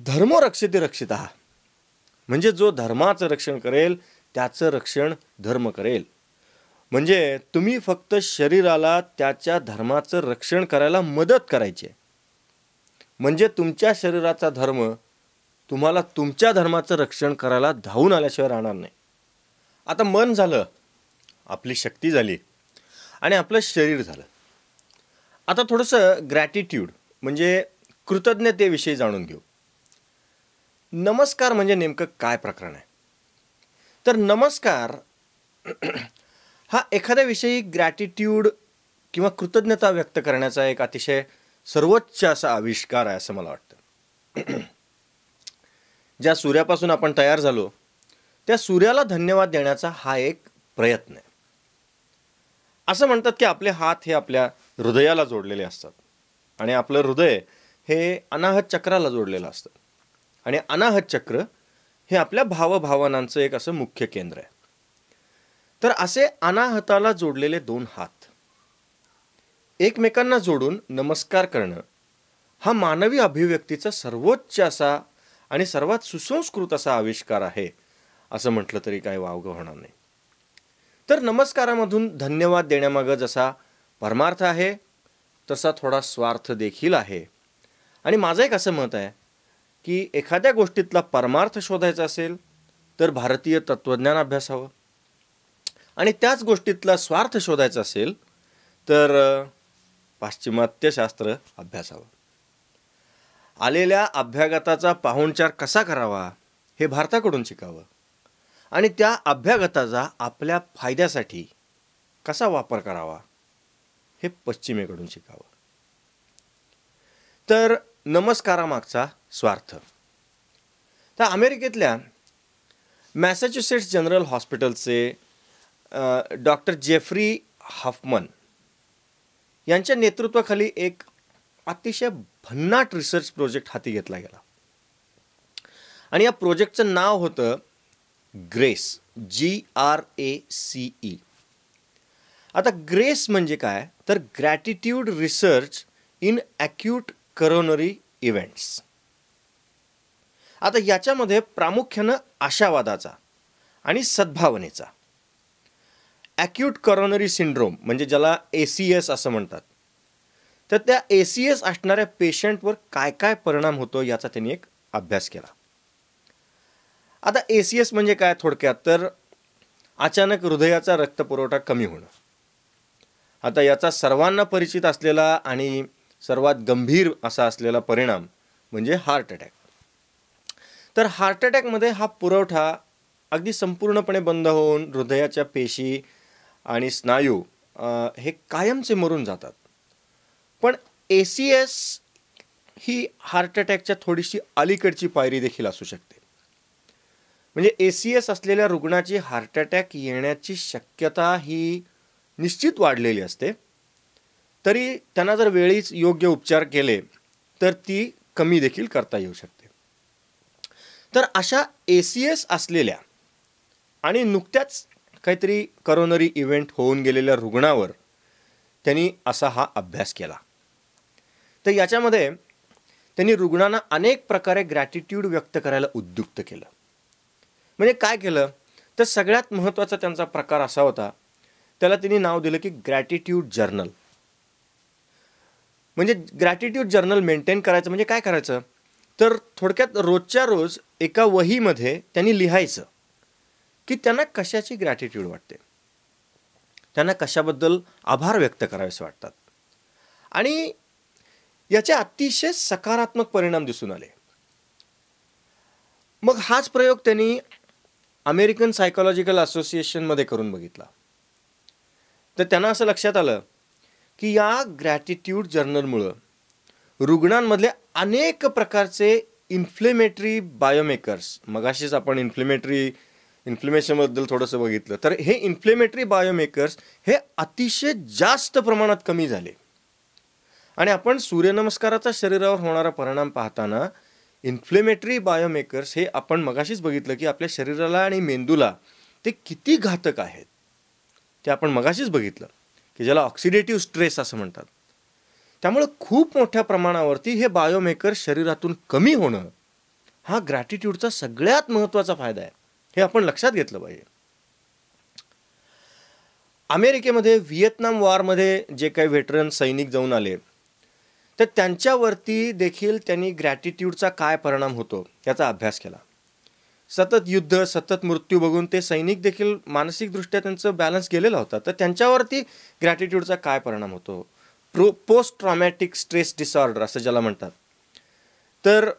धर्मरक्षिते रक्षित हा म्हणजे जो धर्माचं रक्षण करेल त्याचं रक्षण धर्म करेल म्हणजे तुम्ही फक्त शरीराला त्याच्या धर्माचं रक्षण करायला मदत करायची म्हणजे तुमच्या शरीराचा धर्म तुम्हाला तुमच्या धर्माचं रक्षण करायला धावून आल्याशिवाय राहणार नाही आता मन झालं आपली शक्ती झाली आणि आपलं शरीर झालं आता थोडंसं ग्रॅटिट्यूड म्हणजे कृतज्ञतेविषयी जाणून घेऊ नमस्कार म्हणजे नेमकं काय प्रकरण आहे तर नमस्कार हा एखाद्याविषयी ग्रॅटिट्यूड किंवा कृतज्ञता व्यक्त करण्याचा एक अतिशय सर्वोच्च असा आविष्कार आहे असं मला वाटतं ज्या सूर्यापासून आपण तयार झालो त्या सूर्याला धन्यवाद देण्याचा हा एक प्रयत्न आहे असं म्हणतात की आपले हात हे आपल्या हृदयाला जोडलेले असतात आणि आपलं हृदय हे अनाहत चक्राला जोडलेलं असतं आणि अनाहत चक्र हे आपल्या भावभावनांचं एक असं मुख्य केंद्र आहे तर असे अनाहताला जोडलेले दोन हात एकमेकांना जोडून नमस्कार करणं हा मानवी अभिव्यक्तीचा सर्वोच्च असा आणि सर्वात सुसंस्कृत असा आविष्कार आहे असं म्हटलं तरी काही वावगं होणार नाही तर नमस्कारामधून धन्यवाद देण्यामागं जसा परमार्थ आहे तसा थोडा स्वार्थ देखील आहे आणि माझं एक असं मत आहे की एखाद्या गोष्टीतला परमार्थ शोधायचा असेल तर भारतीय तत्त्वज्ञान अभ्यासावं आणि त्याच गोष्टीतला स्वार्थ शोधायचा असेल तर पाश्चिमात्य शास्त्र अभ्यासावं आलेल्या अभ्यागताचा पाहुणचार कसा करावा हे भारताकडून शिकावं आणि त्या अभ्यागताचा आपल्या फायद्यासाठी कसा वापर करावा हे पश्चिमेकडून शिकावं तर नमस्कारामागचा स्वार्थ तर अमेरिकेतल्या मॅसॅच्युसेट्स जनरल हॉस्पिटलचे डॉक्टर जेफ्री हफमन यांच्या नेतृत्वाखाली एक अतिशय भन्नाट रिसर्च प्रोजेक्ट हाती घेतला गेला आणि या प्रोजेक्टचं नाव होतं GRACE G R A C E आता ग्रेस म्हणजे काय तर gratitude research in acute coronary events आता याच्यामध्ये प्रामुख्यानं आशावादाचा आणि सद्भावनेचा ॲक्यूट करॉनरी सिंड्रोम म्हणजे ज्याला ए सी एस असं म्हणतात तर त्या ए सी एस असणाऱ्या पेशंटवर काय काय परिणाम होतो याचा त्यांनी एक अभ्यास केला आता ए सी एस म्हणजे काय थोडक्यात तर अचानक हृदयाचा रक्तपुरवठा कमी होणं आता याचा सर्वांना परिचित असलेला आणि सर्वात गंभीर असा असलेला परिणाम म्हणजे हार्ट अटॅक तर हार्ट अटॅकमध्ये हा पुरवठा अगदी संपूर्णपणे बंद होऊन हृदयाच्या पेशी आणि स्नायू हे कायमचे मरून जातात पण ए सी एस ही हार्ट अटॅकच्या थोडीशी अलीकडची पायरी देखील असू शकते म्हणजे ए सी एस असलेल्या रुग्णाची हार्ट अटॅक येण्याची शक्यता ही निश्चित वाढलेली असते तरी त्यांना जर वेळीच योग्य उपचार केले तर ती कमी देखील करता येऊ शकते तर अशा ए सी एस असलेल्या आणि नुकत्याच काहीतरी करोनरी इव्हेंट होऊन गेलेल्या रुग्णावर त्यांनी असा हा अभ्यास केला तर याच्यामध्ये त्यांनी रुग्णांना अनेक प्रकारे ग्रॅटिट्यूड व्यक्त करायला उद्युक्त केलं म्हणजे काय केलं तर सगळ्यात महत्त्वाचा त्यांचा प्रकार असा होता त्याला त्यांनी नाव दिलं की ग्रॅटिट्यूड जर्नल म्हणजे ग्रॅटिट्यूड जर्नल मेंटेन करायचं म्हणजे काय करायचं तर थोडक्यात रोजच्या रोज एका वहीमध्ये त्यांनी लिहायचं की त्यांना कशाची ग्रॅटिट्यूड वाटते त्यांना कशाबद्दल आभार व्यक्त करावेसे वाटतात आणि याचे अतिशय सकारात्मक परिणाम दिसून आले मग हाच प्रयोग त्यांनी अमेरिकन सायकोलॉजिकल असोसिएशनमध्ये करून बघितला तर त्यांना असं लक्षात आलं की या ग्रॅटिट्यूड जर्नलमुळं रुग्णांमधले अनेक प्रकारचे इन्फ्लेमेटरी बायोमेकर्स मगाशीच आपण इन्फ्लेमेटरी इन्फ्लेमेशनबद्दल थोडंसं बघितलं तर हे इन्फ्लेमेटरी बायोमेकर्स हे अतिशय जास्त प्रमाणात कमी झाले आणि आपण सूर्यनमस्काराचा शरीरावर होणारा परिणाम पाहताना इन्फ्लेमेटरी बायोमेकर्स हे आपण मगाशीच बघितलं की आपल्या शरीराला आणि मेंदूला ते किती घातक आहेत ते आपण मगाशीच बघितलं की ज्याला ऑक्सिडेटिव्ह स्ट्रेस असं म्हणतात त्यामुळं खूप मोठ्या प्रमाणावरती हे बायोमेकर शरीरातून कमी होणं हा ग्रॅटिट्यूडचा सगळ्यात महत्त्वाचा फायदा आहे हे आपण लक्षात घेतलं पाहिजे अमेरिकेमध्ये व्हिएतनाम वॉरमध्ये जे काही व्हेटरन सैनिक जाऊन आले तर त्यांच्यावरती देखील त्यांनी ग्रॅटिट्यूडचा काय परिणाम होतो याचा अभ्यास केला सतत युद्ध सतत मृत्यू बघून ते सैनिक देखील मानसिकदृष्ट्या त्यांचं बॅलन्स गेलेला होता तर त्यांच्यावरती ग्रॅटिट्यूडचा काय परिणाम होतो pro post traumatic stress disorder असं ज्याला म्हणतात तर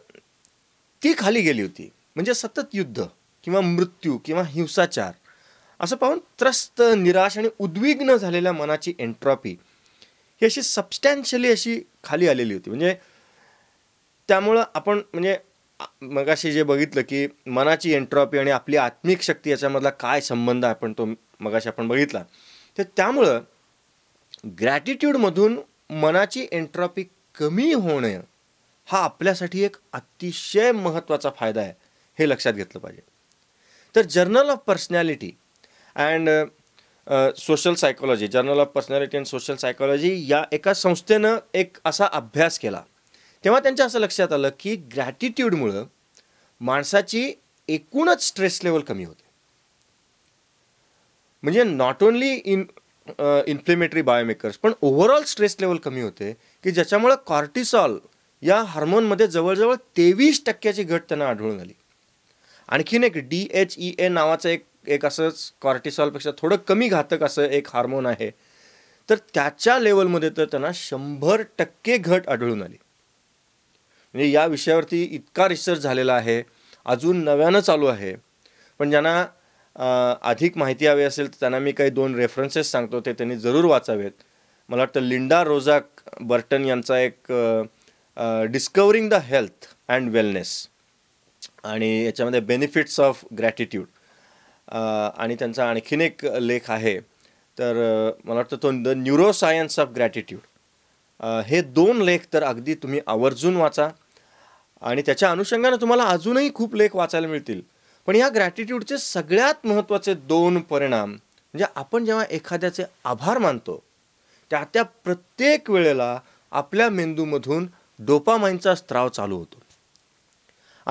ती खाली गेली होती म्हणजे सतत युद्ध किंवा मृत्यू किंवा हिंसाचार असं पाहून त्रस्त निराश आणि उद्विग्न झालेल्या मनाची एन्ट्रॉपी ही अशी सबस्टॅन्शियली अशी खाली आलेली होती म्हणजे त्यामुळं आपण म्हणजे मगाशी जे बघितलं की मनाची एन्ट्रॉपी आणि आपली आत्मिक शक्ती याच्यामधला काय संबंध आहे आपण तो मगाशी आपण बघितला तर त्यामुळं ग्रॅटिट्यूडमधून मनाची एन्ट्रॉपी कमी होणं हा आपल्यासाठी एक अतिशय महत्त्वाचा फायदा आहे हे लक्षात घेतलं पाहिजे तर journal of personality and social psychology journal of personality and social psychology या एका संस्थेनं एक असा अभ्यास केला तेव्हा त्यांच्या असं लक्षात आलं की ग्रॅटिट्यूडमुळं माणसाची एकूणच स्ट्रेस लेवल कमी होते म्हणजे not only in inflammatory biomarkers पण ओव्हरऑल स्ट्रेस लेवल कमी होते की ज्याच्यामुळं कॉर्टिसॉल या हार्मोनमध्ये जवळजवळ तेवीस टक्क्याची घट त्यांना आढळून आली आणखीन एक D H E e A नावाचा एक एक असंच कॉर्टिसॉलपेक्षा थोडं कमी घातक असं एक हार्मोन आहे तर त्याच्या लेवलमध्ये तर त्यांना शंभर टक्के घट आढळून आली म्हणजे या विषयावरती इतका रिसर्च झालेला आहे अजून नव्यानं चालू आहे पण ज्यांना अधिक माहिती हवी असेल तर त्यांना मी काही दोन रेफरन्सेस सांगतो ते त्यांनी जरूर वाचावेत मला वाटतं लिंडा रोजाक बर्टन यांचा एक discovering the health and wellness आणि याच्यामध्ये बेनिफिट्स ऑफ ग्रॅटिट्यूड आणि त्यांचा आणखीन एक लेख आहे तर मला वाटतं तो द न्यूरोसायन्स ऑफ ग्रॅटिट्यूड हे दोन लेख तर अगदी तुम्ही आवर्जून वाचा आणि त्याच्या अनुषंगाने तुम्हाला अजूनही खूप लेख वाचायला मिळतील पण या ग्रॅटिट्यूडचे सगळ्यात महत्त्वाचे दोन परिणाम म्हणजे आपण जेव्हा एखाद्याचे आभार मानतो त्या त्या प्रत्येक वेळेला आपल्या मेंदूमधून डोपामाईनचा स्त्राव चालू होतो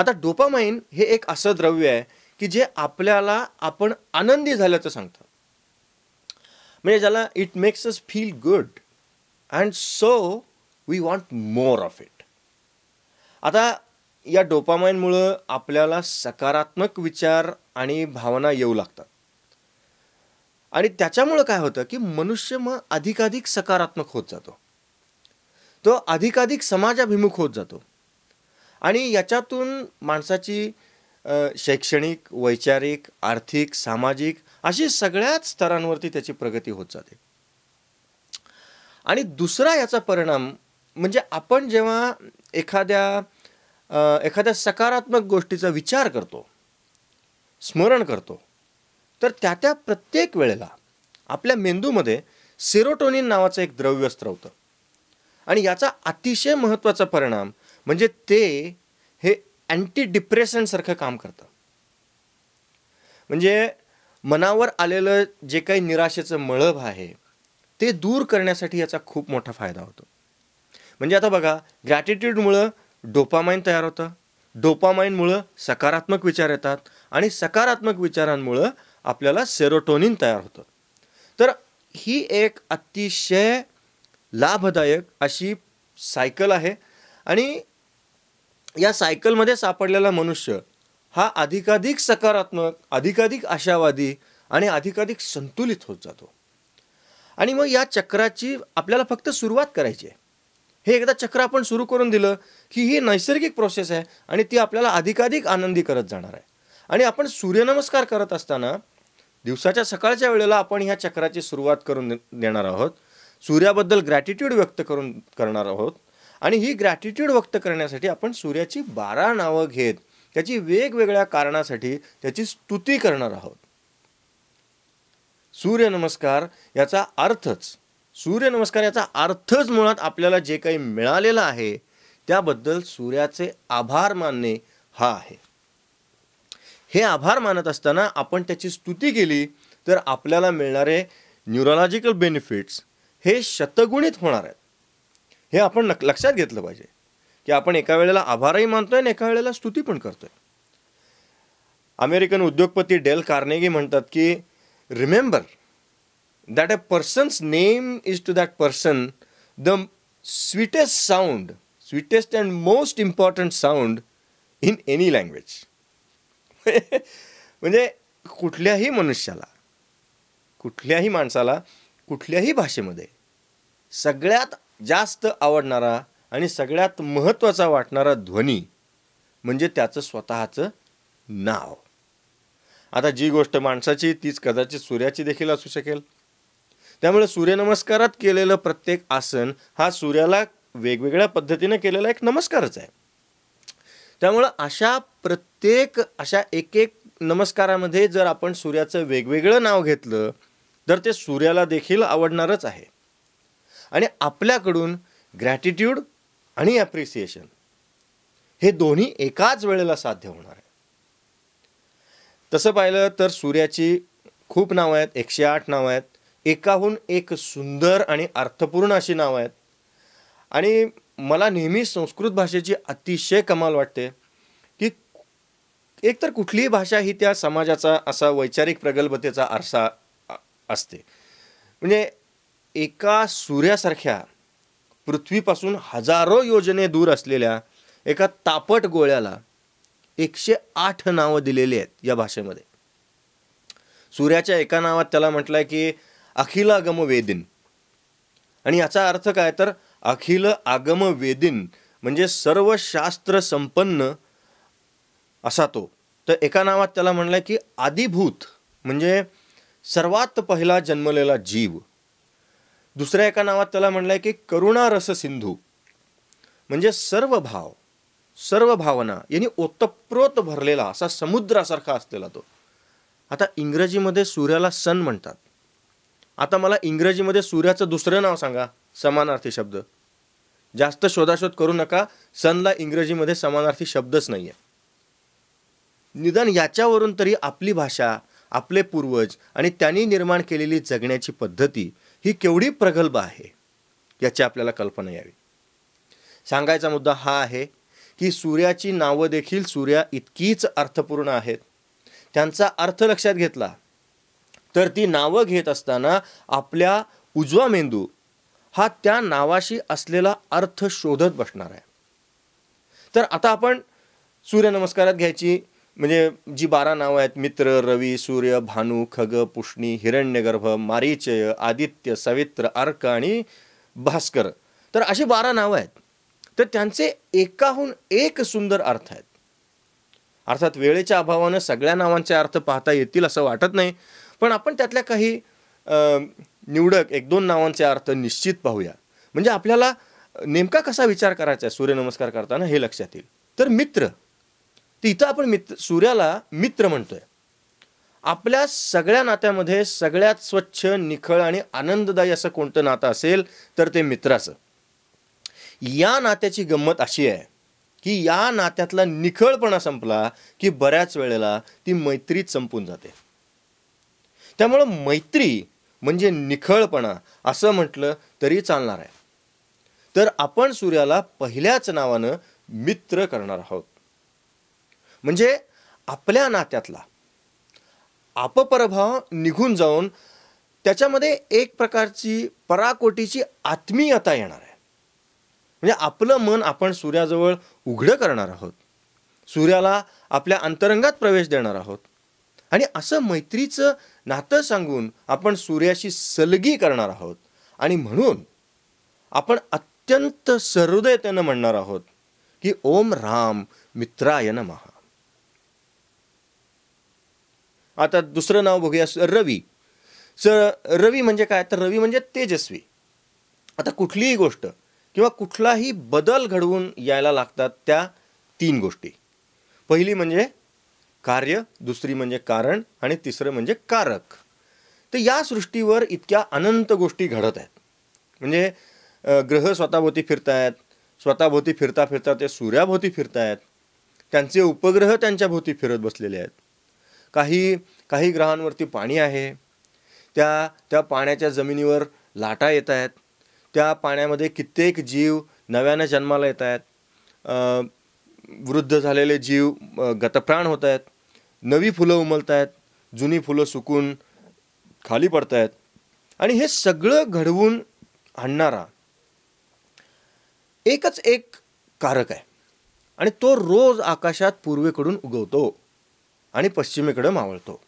आता डोपामाईन हे एक असं द्रव्य आहे की जे आपल्याला आपण आनंदी झाल्याचं सांगतं म्हणजे ज्याला it makes us feel good and so we want more of it आता या मुळे आपल्याला सकारात्मक विचार आणि भावना येऊ लागतात आणि त्याच्यामुळं काय होतं की मनुष्य मग अधिकाधिक सकारात्मक होत जातो तो अधिकाधिक समाजाभिमुख होत जातो आणि याच्यातून माणसाची शैक्षणिक वैचारिक आर्थिक सामाजिक अशी सगळ्याच स्तरांवरती त्याची प्रगती होत जाते आणि दुसरा याचा परिणाम म्हणजे आपण जेव्हा एखाद्या एखाद्या सकारात्मक गोष्टीचा विचार करतो स्मरण करतो तर त्या त्या प्रत्येक वेळेला आपल्या मेंदूमध्ये सिरोटोनिन नावाचं एक द्रव्य स्त्रवतं आणि याचा अतिशय महत्त्वाचा परिणाम म्हणजे ते हे अँटी डिप्रेशनसारखं काम करतं म्हणजे मनावर आलेलं जे काही निराशेचं मळभ आहे ते दूर करण्यासाठी याचा खूप मोठा फायदा होतो म्हणजे आता बघा ग्रॅटिट्यूडमुळं डोपामाइन तयार होतं डोपामाईनमुळं सकारात्मक विचार येतात आणि सकारात्मक विचारांमुळं आपल्याला सेरोटोनिन तयार होतं तर ही एक अतिशय लाभदायक अशी सायकल आहे आणि या सायकलमध्ये सापडलेला मनुष्य हा अधिकाधिक सकारात्मक अधिकाधिक आशावादी आणि अधिकाधिक संतुलित होत जातो आणि मग या चक्राची आपल्याला फक्त सुरुवात करायची आहे हे एकदा चक्र आपण सुरू करून दिलं की ही नैसर्गिक प्रोसेस आहे आणि ती आपल्याला अधिकाधिक आनंदी करत जाणार आहे आणि आपण सूर्यनमस्कार करत असताना दिवसाच्या सकाळच्या वेळेला आपण ह्या चक्राची सुरुवात करून देणार आहोत सूर्याबद्दल ग्रॅटिट्यूड व्यक्त करून करणार आहोत आणि ही ग्रॅटिट्यूड व्यक्त करण्यासाठी आपण सूर्याची बारा नावं घेत त्याची वेगवेगळ्या कारणासाठी त्याची स्तुती करणार आहोत सूर्यनमस्कार याचा अर्थच सूर्यनमस्कार याचा अर्थच मुळात आपल्याला जे काही मिळालेलं आहे त्याबद्दल सूर्याचे आभार मानणे हा आहे हे आभार मानत असताना आपण त्याची स्तुती केली तर आपल्याला मिळणारे न्यूरोलॉजिकल बेनिफिट्स हे शतगुणित होणार आहेत हे आपण नक लक्षात घेतलं पाहिजे की आपण एका वेळेला आभारही मानतोय आणि एका वेळेला स्तुती पण करतोय अमेरिकन उद्योगपती डेल कार्नेगी म्हणतात की remember that a person's name is to that person the sweetest sound sweetest and most important sound in any language म्हणजे कुठल्याही मनुष्याला कुठल्याही माणसाला कुठल्याही भाषेमध्ये सगळ्यात जास्त आवडणारा आणि सगळ्यात महत्त्वाचा वाटणारा ध्वनी म्हणजे त्याचं स्वतःचं नाव आता जी गोष्ट माणसाची तीच कदाचित सूर्याची देखील असू शकेल त्यामुळे सूर्यनमस्कारात केलेलं प्रत्येक आसन हा सूर्याला वेगवेगळ्या पद्धतीने केलेला एक नमस्कारच आहे त्यामुळं अशा प्रत्येक अशा एक एक नमस्कारामध्ये जर आपण सूर्याचं वेगवेगळं नाव घेतलं तर ते सूर्याला देखील आवडणारच आहे आणि आपल्याकडून ग्रॅटिट्यूड आणि ॲप्रिसिएशन हे दोन्ही एकाच वेळेला साध्य होणार आहे तसं पाहिलं तर सूर्याची खूप नावं आहेत एकशे आठ नावं आहेत एकाहून एक सुंदर आणि अर्थपूर्ण अशी नावं आहेत आणि मला नेहमी संस्कृत भाषेची अतिशय कमाल वाटते की एकतर कुठलीही भाषा ही त्या समाजाचा असा वैचारिक प्रगल्भतेचा आरसा असते म्हणजे एका सूर्यासारख्या पृथ्वीपासून हजारो योजने दूर असलेल्या एका तापट गोळ्याला एकशे आठ नावं दिलेली आहेत या भाषेमध्ये सूर्याच्या एका नावात त्याला म्हटलं आहे की आगम वेदिन आणि याचा अर्थ काय तर अखिल आगम वेदिन म्हणजे सर्व शास्त्र संपन्न असा तो तर एका नावात त्याला म्हणलं की आदिभूत म्हणजे सर्वात पहिला जन्मलेला जीव दुसऱ्या एका नावात त्याला म्हणलं की करुणा रस सिंधू म्हणजे सर्व भाव सर्व भावना यांनी ओतप्रोत भरलेला असा समुद्रासारखा असलेला तो आता इंग्रजीमध्ये सूर्याला सन म्हणतात आता मला इंग्रजीमध्ये सूर्याचं दुसरं नाव सांगा समानार्थी शब्द जास्त शोधाशोध करू नका सनला इंग्रजीमध्ये समानार्थी शब्दच नाही आहे निदान याच्यावरून तरी आपली भाषा आपले पूर्वज आणि त्यांनी निर्माण केलेली जगण्याची पद्धती ही केवढी प्रगल्भ आहे याची आपल्याला कल्पना यावी सांगायचा मुद्दा हा आहे की सूर्याची नावं देखील सूर्या इतकीच अर्थपूर्ण आहेत त्यांचा अर्थ लक्षात घेतला तर ती नावं घेत असताना आपल्या उजवा मेंदू हा त्या नावाशी असलेला अर्थ शोधत बसणार आहे तर आता आपण सूर्यनमस्कारात घ्यायची म्हणजे जी बारा नावं आहेत मित्र रवी सूर्य भानू खग पुष्णी हिरण्यगर्भ मारिचय आदित्य सवित्र अर्क आणि भास्कर तर अशी बारा नावं आहेत तर त्यांचे एकाहून एक सुंदर अर्थ आहेत अर्थात वेळेच्या अभावानं सगळ्या नावांचे अर्थ पाहता येतील असं वाटत नाही पण आपण त्यातल्या काही निवडक एक दोन नावांचे अर्थ निश्चित पाहूया म्हणजे आपल्याला नेमका कसा विचार करायचा आहे सूर्यनमस्कार करताना हे लक्षात येईल तर मित्र तिथं आपण मित्र सूर्याला मित्र म्हणतोय आपल्या सगळ्या नात्यामध्ये सगळ्यात स्वच्छ निखळ आणि आनंददायी असं कोणतं नातं असेल तर ते मित्राचं या नात्याची गंमत अशी आहे की या नात्यातला निखळपणा संपला की बऱ्याच वेळेला ती मैत्रीच संपून जाते त्यामुळं मैत्री म्हणजे निखळपणा असं म्हटलं तरी चालणार आहे तर आपण सूर्याला पहिल्याच नावानं मित्र करणार आहोत म्हणजे आपल्या नात्यातला आपप्रभाव निघून जाऊन त्याच्यामध्ये एक प्रकारची पराकोटीची आत्मीयता येणार आहे म्हणजे आपलं मन आपण सूर्याजवळ उघडं करणार आहोत सूर्याला आपल्या अंतरंगात प्रवेश देणार आहोत आणि असं मैत्रीचं नातं सांगून आपण सूर्याशी सलगी करणार आहोत आणि म्हणून आपण अत्यंत सहृदयतेनं म्हणणार आहोत की ओम राम मित्रायन महा आता दुसरं नाव बघूया रवी सर रवी म्हणजे काय तर रवी म्हणजे तेजस्वी आता कुठलीही गोष्ट किंवा कुठलाही बदल घडवून यायला लागतात त्या तीन गोष्टी पहिली म्हणजे कार्य दुसरी म्हणजे कारण आणि तिसरं म्हणजे कारक तर या सृष्टीवर इतक्या अनंत गोष्टी घडत आहेत म्हणजे ग्रह स्वतःभोवती फिरतायत स्वतःभोवती फिरता फिरता ते सूर्याभोवती फिरतायत त्यांचे उपग्रह त्यांच्याभोवती फिरत बसलेले आहेत काही काही ग्रहांवरती पाणी आहे त्या त्या पाण्याच्या जमिनीवर लाटा येत आहेत त्या पाण्यामध्ये कित्येक जीव नव्यानं जन्माला येत आहेत वृद्ध झालेले जीव गतप्राण होत आहेत नवी फुलं उमलत आहेत जुनी फुलं सुकून खाली पडत आहेत आणि हे सगळं घडवून आणणारा एकच एक कारक आहे आणि तो रोज आकाशात पूर्वेकडून उगवतो आणि पश्चिमेकडं मावळतो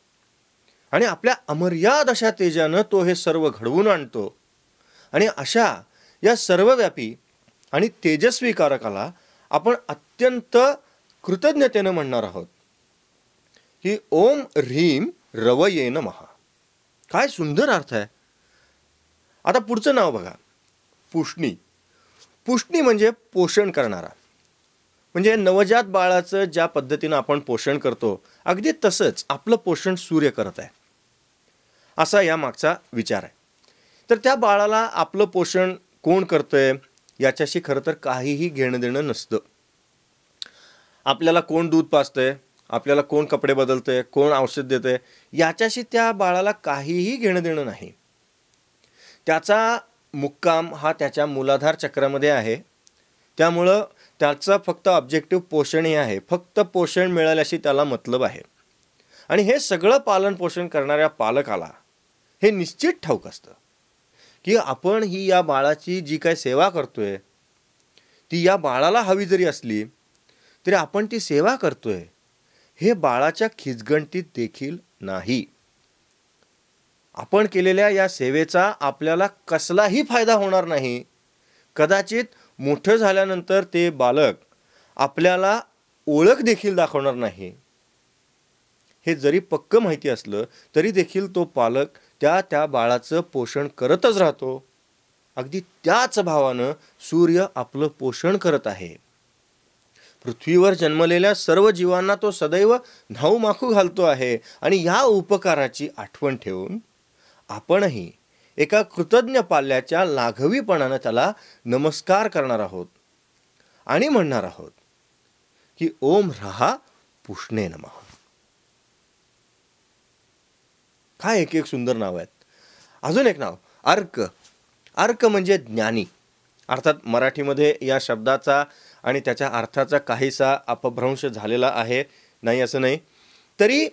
आणि आपल्या अमर्याद अशा तेजानं तो हे सर्व घडवून आणतो आणि अशा या सर्वव्यापी आणि तेजस्वी कारकाला आपण अत्यंत कृतज्ञतेनं म्हणणार आहोत ही ओम ह्रीम रवयेन महा काय सुंदर अर्थ आहे आता पुढचं नाव बघा पुष्णी पुष्णी म्हणजे पोषण करणारा म्हणजे नवजात बाळाचं ज्या पद्धतीनं आपण पोषण करतो अगदी तसंच आपलं पोषण सूर्य करत आहे असा या मागचा विचार आहे तर त्या बाळाला आपलं पोषण कोण आहे याच्याशी खरं तर काहीही घेणं देणं नसतं आपल्याला कोण दूध आहे आपल्याला कोण कपडे बदलतंय कोण औषध आहे याच्याशी त्या बाळाला काहीही घेणं देणं नाही त्याचा मुक्काम हा त्याच्या मूलाधार चक्रामध्ये आहे त्यामुळं त्याचा फक्त ऑब्जेक्टिव्ह पोषण हे आहे फक्त पोषण मिळाल्याशी त्याला मतलब आहे आणि हे सगळं पालन पोषण करणाऱ्या पालकाला हे निश्चित ठाऊक असतं की आपण ही या बाळाची जी काय सेवा करतोय ती या बाळाला हवी जरी असली तरी आपण ती सेवा करतोय हे बाळाच्या खिचगणतीत देखील नाही आपण केलेल्या या सेवेचा आपल्याला कसलाही फायदा होणार नाही कदाचित मोठं झाल्यानंतर ते बालक आपल्याला ओळख देखील दाखवणार नाही हे जरी पक्क माहिती असलं तरी देखील तो पालक त्या त्या बाळाचं पोषण करतच राहतो अगदी त्याच भावानं सूर्य आपलं पोषण करत आहे पृथ्वीवर जन्मलेल्या सर्व जीवांना तो सदैव धाऊ माखू घालतो आहे आणि या उपकाराची आठवण ठेवून आपणही एका कृतज्ञ पाल्याच्या लाघवीपणानं त्याला नमस्कार करणार आहोत आणि म्हणणार आहोत की ओम रहा पुष्णे नमा काय एक एक सुंदर नाव आहेत अजून एक नाव अर्क अर्क म्हणजे ज्ञानी अर्थात मराठीमध्ये या शब्दाचा आणि त्याच्या अर्थाचा काहीसा अपभ्रंश झालेला आहे नाही असं नाही तरी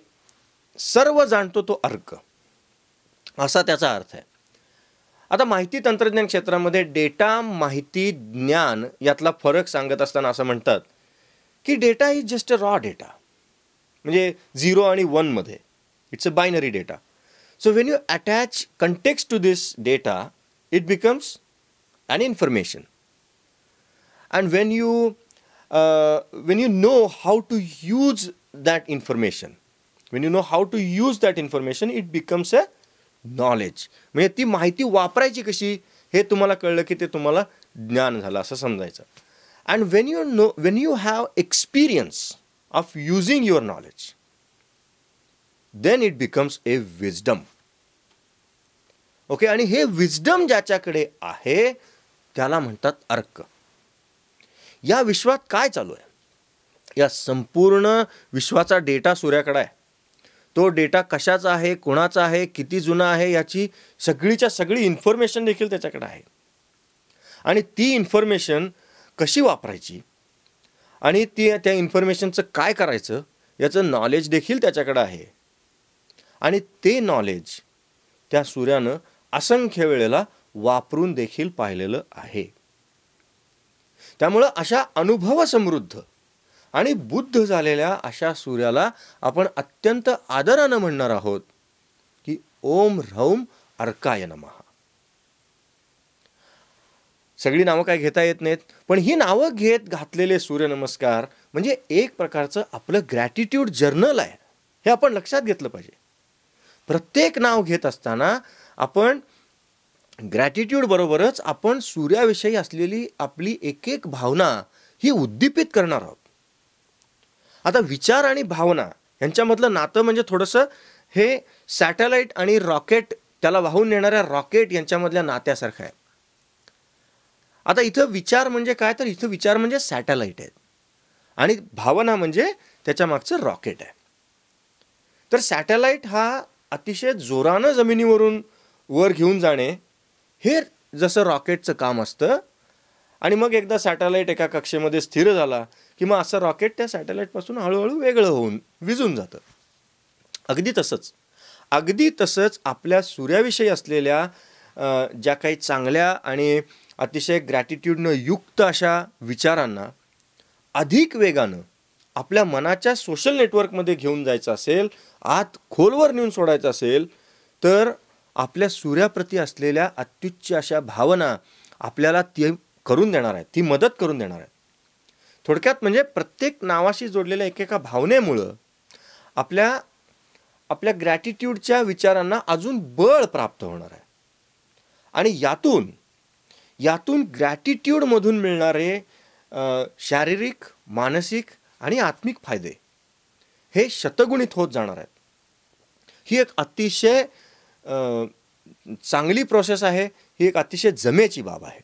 सर्व जाणतो तो अर्क असा त्याचा अर्थ आहे आता माहिती तंत्रज्ञान क्षेत्रामध्ये डेटा माहिती ज्ञान यातला फरक सांगत असताना असं म्हणतात की data is just a raw data म्हणजे झिरो आणि वनमध्ये it's a binary data so when you attach context to this data it becomes an information and when you when you know how to use that information when you know how to use that information it becomes a knowledge म्हणजे ती माहिती वापरायची कशी हे तुम्हाला कळलं की ते तुम्हाला ज्ञान झालं असं समजायचं and when you know when you have experience of using your knowledge then it becomes a wisdom okay आणि हे विजडम ज्याच्याकडे आहे त्याला म्हणतात अर्क या विश्वात काय चालू आहे या संपूर्ण विश्वाचा डेटा सूर्याकडे आहे तो डेटा कशाचा आहे कोणाचा आहे किती जुना आहे याची सगळीच्या सगळी इन्फॉर्मेशन देखील त्याच्याकडे आहे आणि ती इन्फॉर्मेशन कशी वापरायची आणि ती त्या इन्फॉर्मेशनचं काय करायचं याचं नॉलेज देखील त्याच्याकडं आहे आणि ते नॉलेज त्या सूर्यानं असंख्य वेळेला वापरून देखील पाहिलेलं आहे त्यामुळं अशा अनुभवसमृद्ध आणि बुद्ध झालेल्या अशा सूर्याला आपण अत्यंत आदरानं म्हणणार आहोत की ओम रौम अर्काय नमहा सगळी नावं काय घेता येत नाहीत पण ही नावं घेत घातलेले सूर्यनमस्कार म्हणजे एक प्रकारचं आपलं ग्रॅटिट्यूड जर्नल आहे हे आपण लक्षात घेतलं पाहिजे प्रत्येक नाव घेत असताना आपण ग्रॅटिट्यूड बरोबरच आपण सूर्याविषयी असलेली आपली एक एक भावना ही उद्दीपित करणार आहोत आता विचार आणि भावना यांच्यामधलं नातं म्हणजे थोडंसं हे सॅटेलाईट आणि रॉकेट त्याला वाहून नेणाऱ्या रॉकेट यांच्यामधल्या नात्यासारखं आहे आता इथं विचार म्हणजे काय तर इथं विचार म्हणजे सॅटेलाईट आहेत आणि भावना म्हणजे त्याच्यामागचं रॉकेट आहे तर सॅटेलाईट हा अतिशय जोरानं जमिनीवरून वर घेऊन जाणे हे जसं रॉकेटचं काम असतं आणि मग एकदा सॅटेलाईट एका कक्षेमध्ये स्थिर झाला किंवा असं रॉकेट त्या सॅटेलाईटपासून हळूहळू वेगळं होऊन विजून जातं अगदी तसंच अगदी तसंच आपल्या सूर्याविषयी असलेल्या ज्या काही चांगल्या आणि अतिशय ग्रॅटिट्यूडनं युक्त अशा विचारांना अधिक वेगानं आपल्या मनाच्या सोशल नेटवर्कमध्ये घेऊन जायचं असेल आत खोलवर नेऊन सोडायचं असेल तर आपल्या सूर्याप्रती असलेल्या अत्युच्च अशा भावना आपल्याला ती करून देणार आहेत ती मदत करून देणार आहेत थोडक्यात म्हणजे प्रत्येक नावाशी जोडलेल्या एकेका भावनेमुळं आपल्या आपल्या ग्रॅटिट्यूडच्या विचारांना अजून बळ प्राप्त होणार आहे आणि यातून यातून ग्रॅटिट्यूडमधून मिळणारे शारीरिक मानसिक आणि आत्मिक फायदे हे शतगुणित होत जाणार आहेत ही एक अतिशय चांगली प्रोसेस आहे ही एक अतिशय जमेची बाब आहे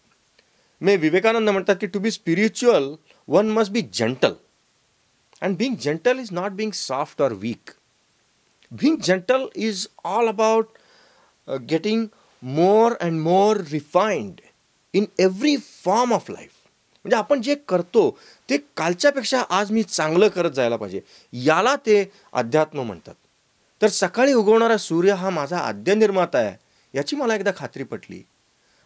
मे विवेकानंद म्हणतात की to be spiritual one must be gentle. And being gentle is not being soft or weak. Being gentle is all about uh, getting more and more refined in every form of life. म्हणजे आपण जे करतो ते कालच्यापेक्षा आज मी चांगलं करत जायला पाहिजे याला ते अध्यात्म म्हणतात तर सकाळी उगवणारा सूर्य हा माझा आद्य निर्माता आहे याची मला एकदा खात्री पटली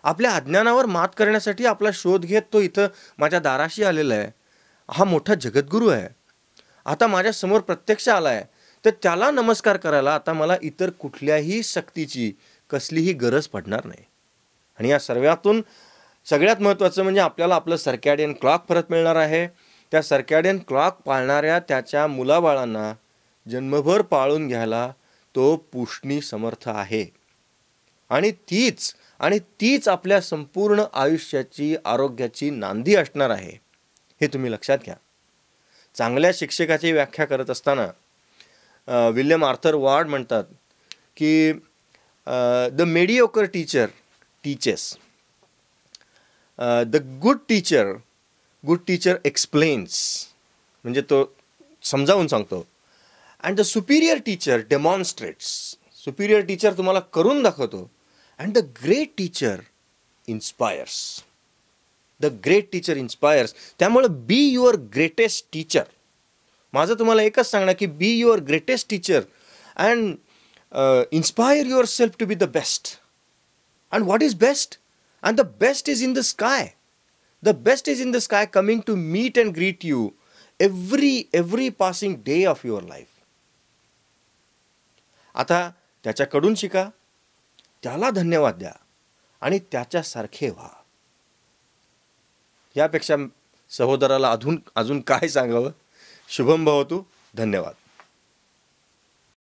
आपल्या अज्ञानावर मात करण्यासाठी आपला शोध घेत तो इथं माझ्या दाराशी आलेला आहे हा मोठा जगद्गुरू आहे आता माझ्यासमोर प्रत्यक्ष आला आहे तर त्याला नमस्कार करायला आता मला इतर कुठल्याही शक्तीची कसलीही गरज पडणार नाही आणि या सर्वातून सगळ्यात महत्त्वाचं म्हणजे आपल्याला आपलं सरकॅडियन क्लॉक परत मिळणार आहे त्या सरकॅडियन क्लॉक पाळणाऱ्या त्याच्या मुलाबाळांना जन्मभर पाळून घ्यायला तो पुष्णी समर्थ आहे आणि तीच आणि तीच आपल्या संपूर्ण आयुष्याची आरोग्याची नांदी असणार आहे हे तुम्ही लक्षात घ्या चांगल्या शिक्षकाची व्याख्या करत असताना विल्यम आर्थर वॉर्ड म्हणतात की the mediocre teacher teaches the good teacher good teacher explains म्हणजे तो समजावून सांगतो and the superior teacher demonstrates superior teacher तुम्हाला करून दाखवतो and the great teacher inspires the great teacher inspires त्यामुळं बी युअर ग्रेटेस्ट टीचर माझं तुम्हाला एकच सांगणार की be your greatest teacher and inspire your self to be the best and what is best and the best is in the sky the best is in the sky coming to meet and greet you every every passing day of your life आता त्याच्याकडून शिका त्याला धन्यवाद द्या आणि त्याच्यासारखे व्हा यापेक्षा सहोदराला अजून अजून काय सांगावं शुभम भवतू धन्यवाद